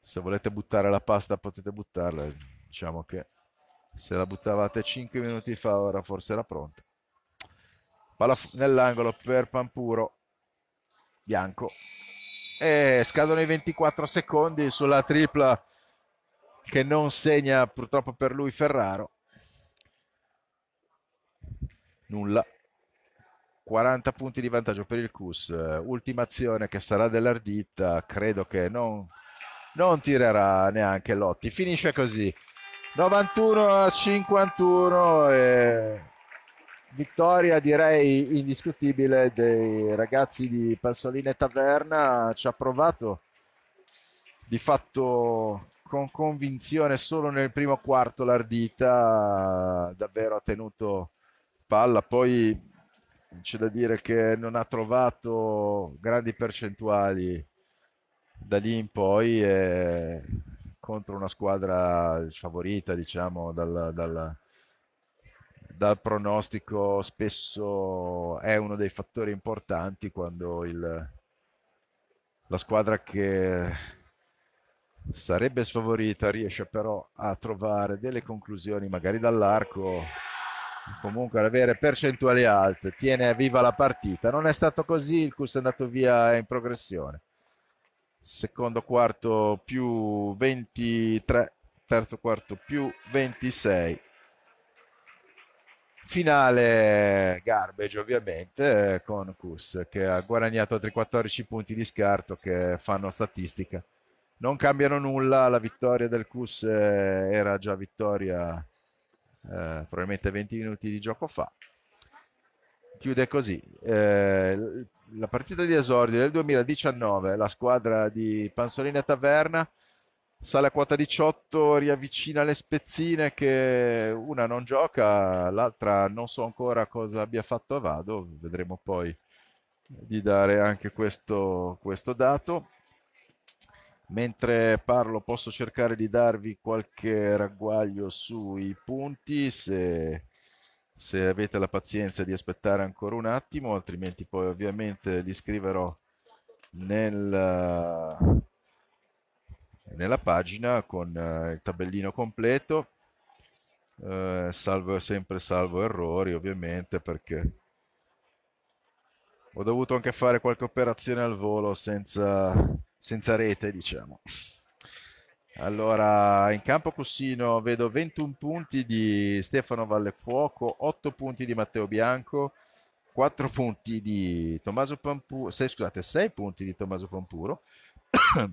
Se volete buttare la pasta potete buttarla, diciamo che se la buttavate 5 minuti fa ora forse era pronta palla nell'angolo per Pampuro bianco e scadono i 24 secondi sulla tripla che non segna purtroppo per lui Ferraro nulla 40 punti di vantaggio per il Cus ultima azione che sarà dell'Ardita credo che non, non tirerà neanche Lotti finisce così 91 a 51 e vittoria direi indiscutibile dei ragazzi di Passolina e Taverna ci ha provato di fatto con convinzione solo nel primo quarto l'Ardita davvero ha tenuto palla poi c'è da dire che non ha trovato grandi percentuali da lì in poi e contro una squadra sfavorita, diciamo, dal, dal, dal, pronostico spesso è uno dei fattori importanti quando il, la squadra che sarebbe sfavorita riesce però a trovare delle conclusioni magari dall'arco comunque ad avere percentuali alte tiene viva la partita non è stato così il Cus è andato via in progressione secondo quarto più 23, terzo quarto più 26. Finale garbage ovviamente con Kus che ha guadagnato altri 14 punti di scarto che fanno statistica. Non cambiano nulla, la vittoria del Kus eh, era già vittoria eh, probabilmente 20 minuti di gioco fa chiude così. Eh, la partita di esordio del 2019, la squadra di Pansolini Pansolina Taverna sale a quota 18, riavvicina le spezzine che una non gioca, l'altra non so ancora cosa abbia fatto a Vado, vedremo poi di dare anche questo, questo dato. Mentre parlo posso cercare di darvi qualche ragguaglio sui punti, se se avete la pazienza di aspettare ancora un attimo, altrimenti poi ovviamente li scriverò nel, eh, nella pagina con eh, il tabellino completo, eh, salvo, sempre salvo errori ovviamente perché ho dovuto anche fare qualche operazione al volo senza, senza rete, diciamo. Allora, in campo Cussino vedo 21 punti di Stefano Vallefuoco, 8 punti di Matteo Bianco, 4 punti di Tommaso Pampuro, 6, scusate, 6 punti di Tommaso Pampuro.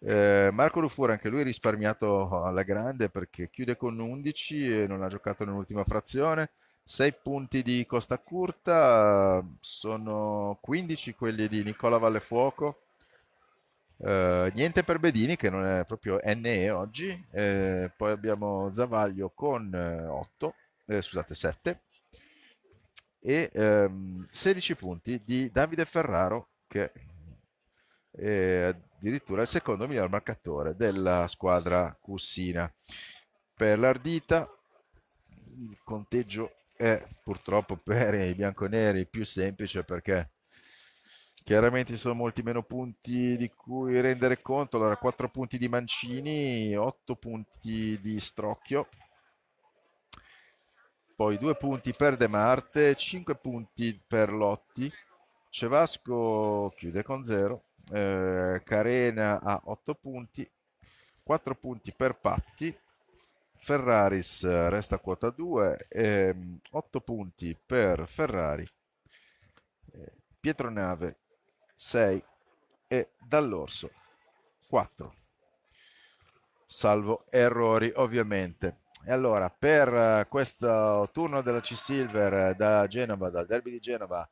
eh, Marco Lufura, anche lui risparmiato alla grande perché chiude con 11 e non ha giocato nell'ultima frazione. 6 punti di Costa Curta, sono 15 quelli di Nicola Vallefuoco. Uh, niente per Bedini che non è proprio NE oggi, eh, poi abbiamo Zavaglio con 8, eh, eh, scusate 7 e ehm, 16 punti di Davide Ferraro che è addirittura il secondo miglior marcatore della squadra Cussina. Per l'Ardita il conteggio è purtroppo per i bianconeri più semplice perché Chiaramente ci sono molti meno punti di cui rendere conto, allora 4 punti di Mancini, 8 punti di Strocchio, poi 2 punti per De Marte, 5 punti per Lotti, Cevasco chiude con 0, eh, Carena ha 8 punti, 4 punti per Patti, Ferraris resta a quota 2, ehm, 8 punti per Ferrari, eh, Pietro Nave 6 e dall'orso 4. Salvo errori ovviamente. E allora, per eh, questo turno della C-Silver eh, da Genova, dal derby di Genova,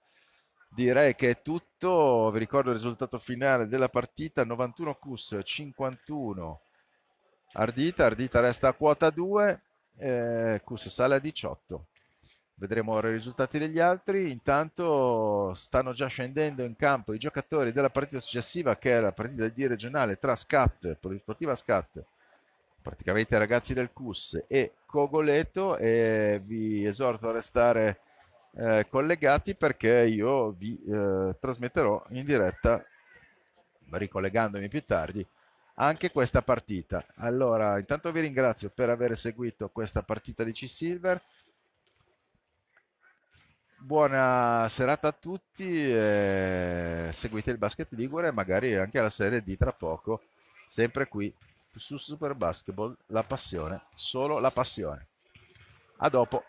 direi che è tutto. Vi ricordo il risultato finale della partita, 91 Cus, 51 Ardita. Ardita resta a quota 2, eh, Cus sale a 18. Vedremo ora i risultati degli altri. Intanto stanno già scendendo in campo i giocatori della partita successiva, che è la partita di regionale tra Scat, Polisportiva Scat, praticamente i ragazzi del CUS e Cogoleto. E vi esorto a restare eh, collegati perché io vi eh, trasmetterò in diretta, ricollegandomi più tardi, anche questa partita. Allora, intanto vi ringrazio per aver seguito questa partita di C-Silver buona serata a tutti, seguite il basket Ligure e magari anche la Serie di tra poco, sempre qui su Super Basketball, la passione, solo la passione. A dopo.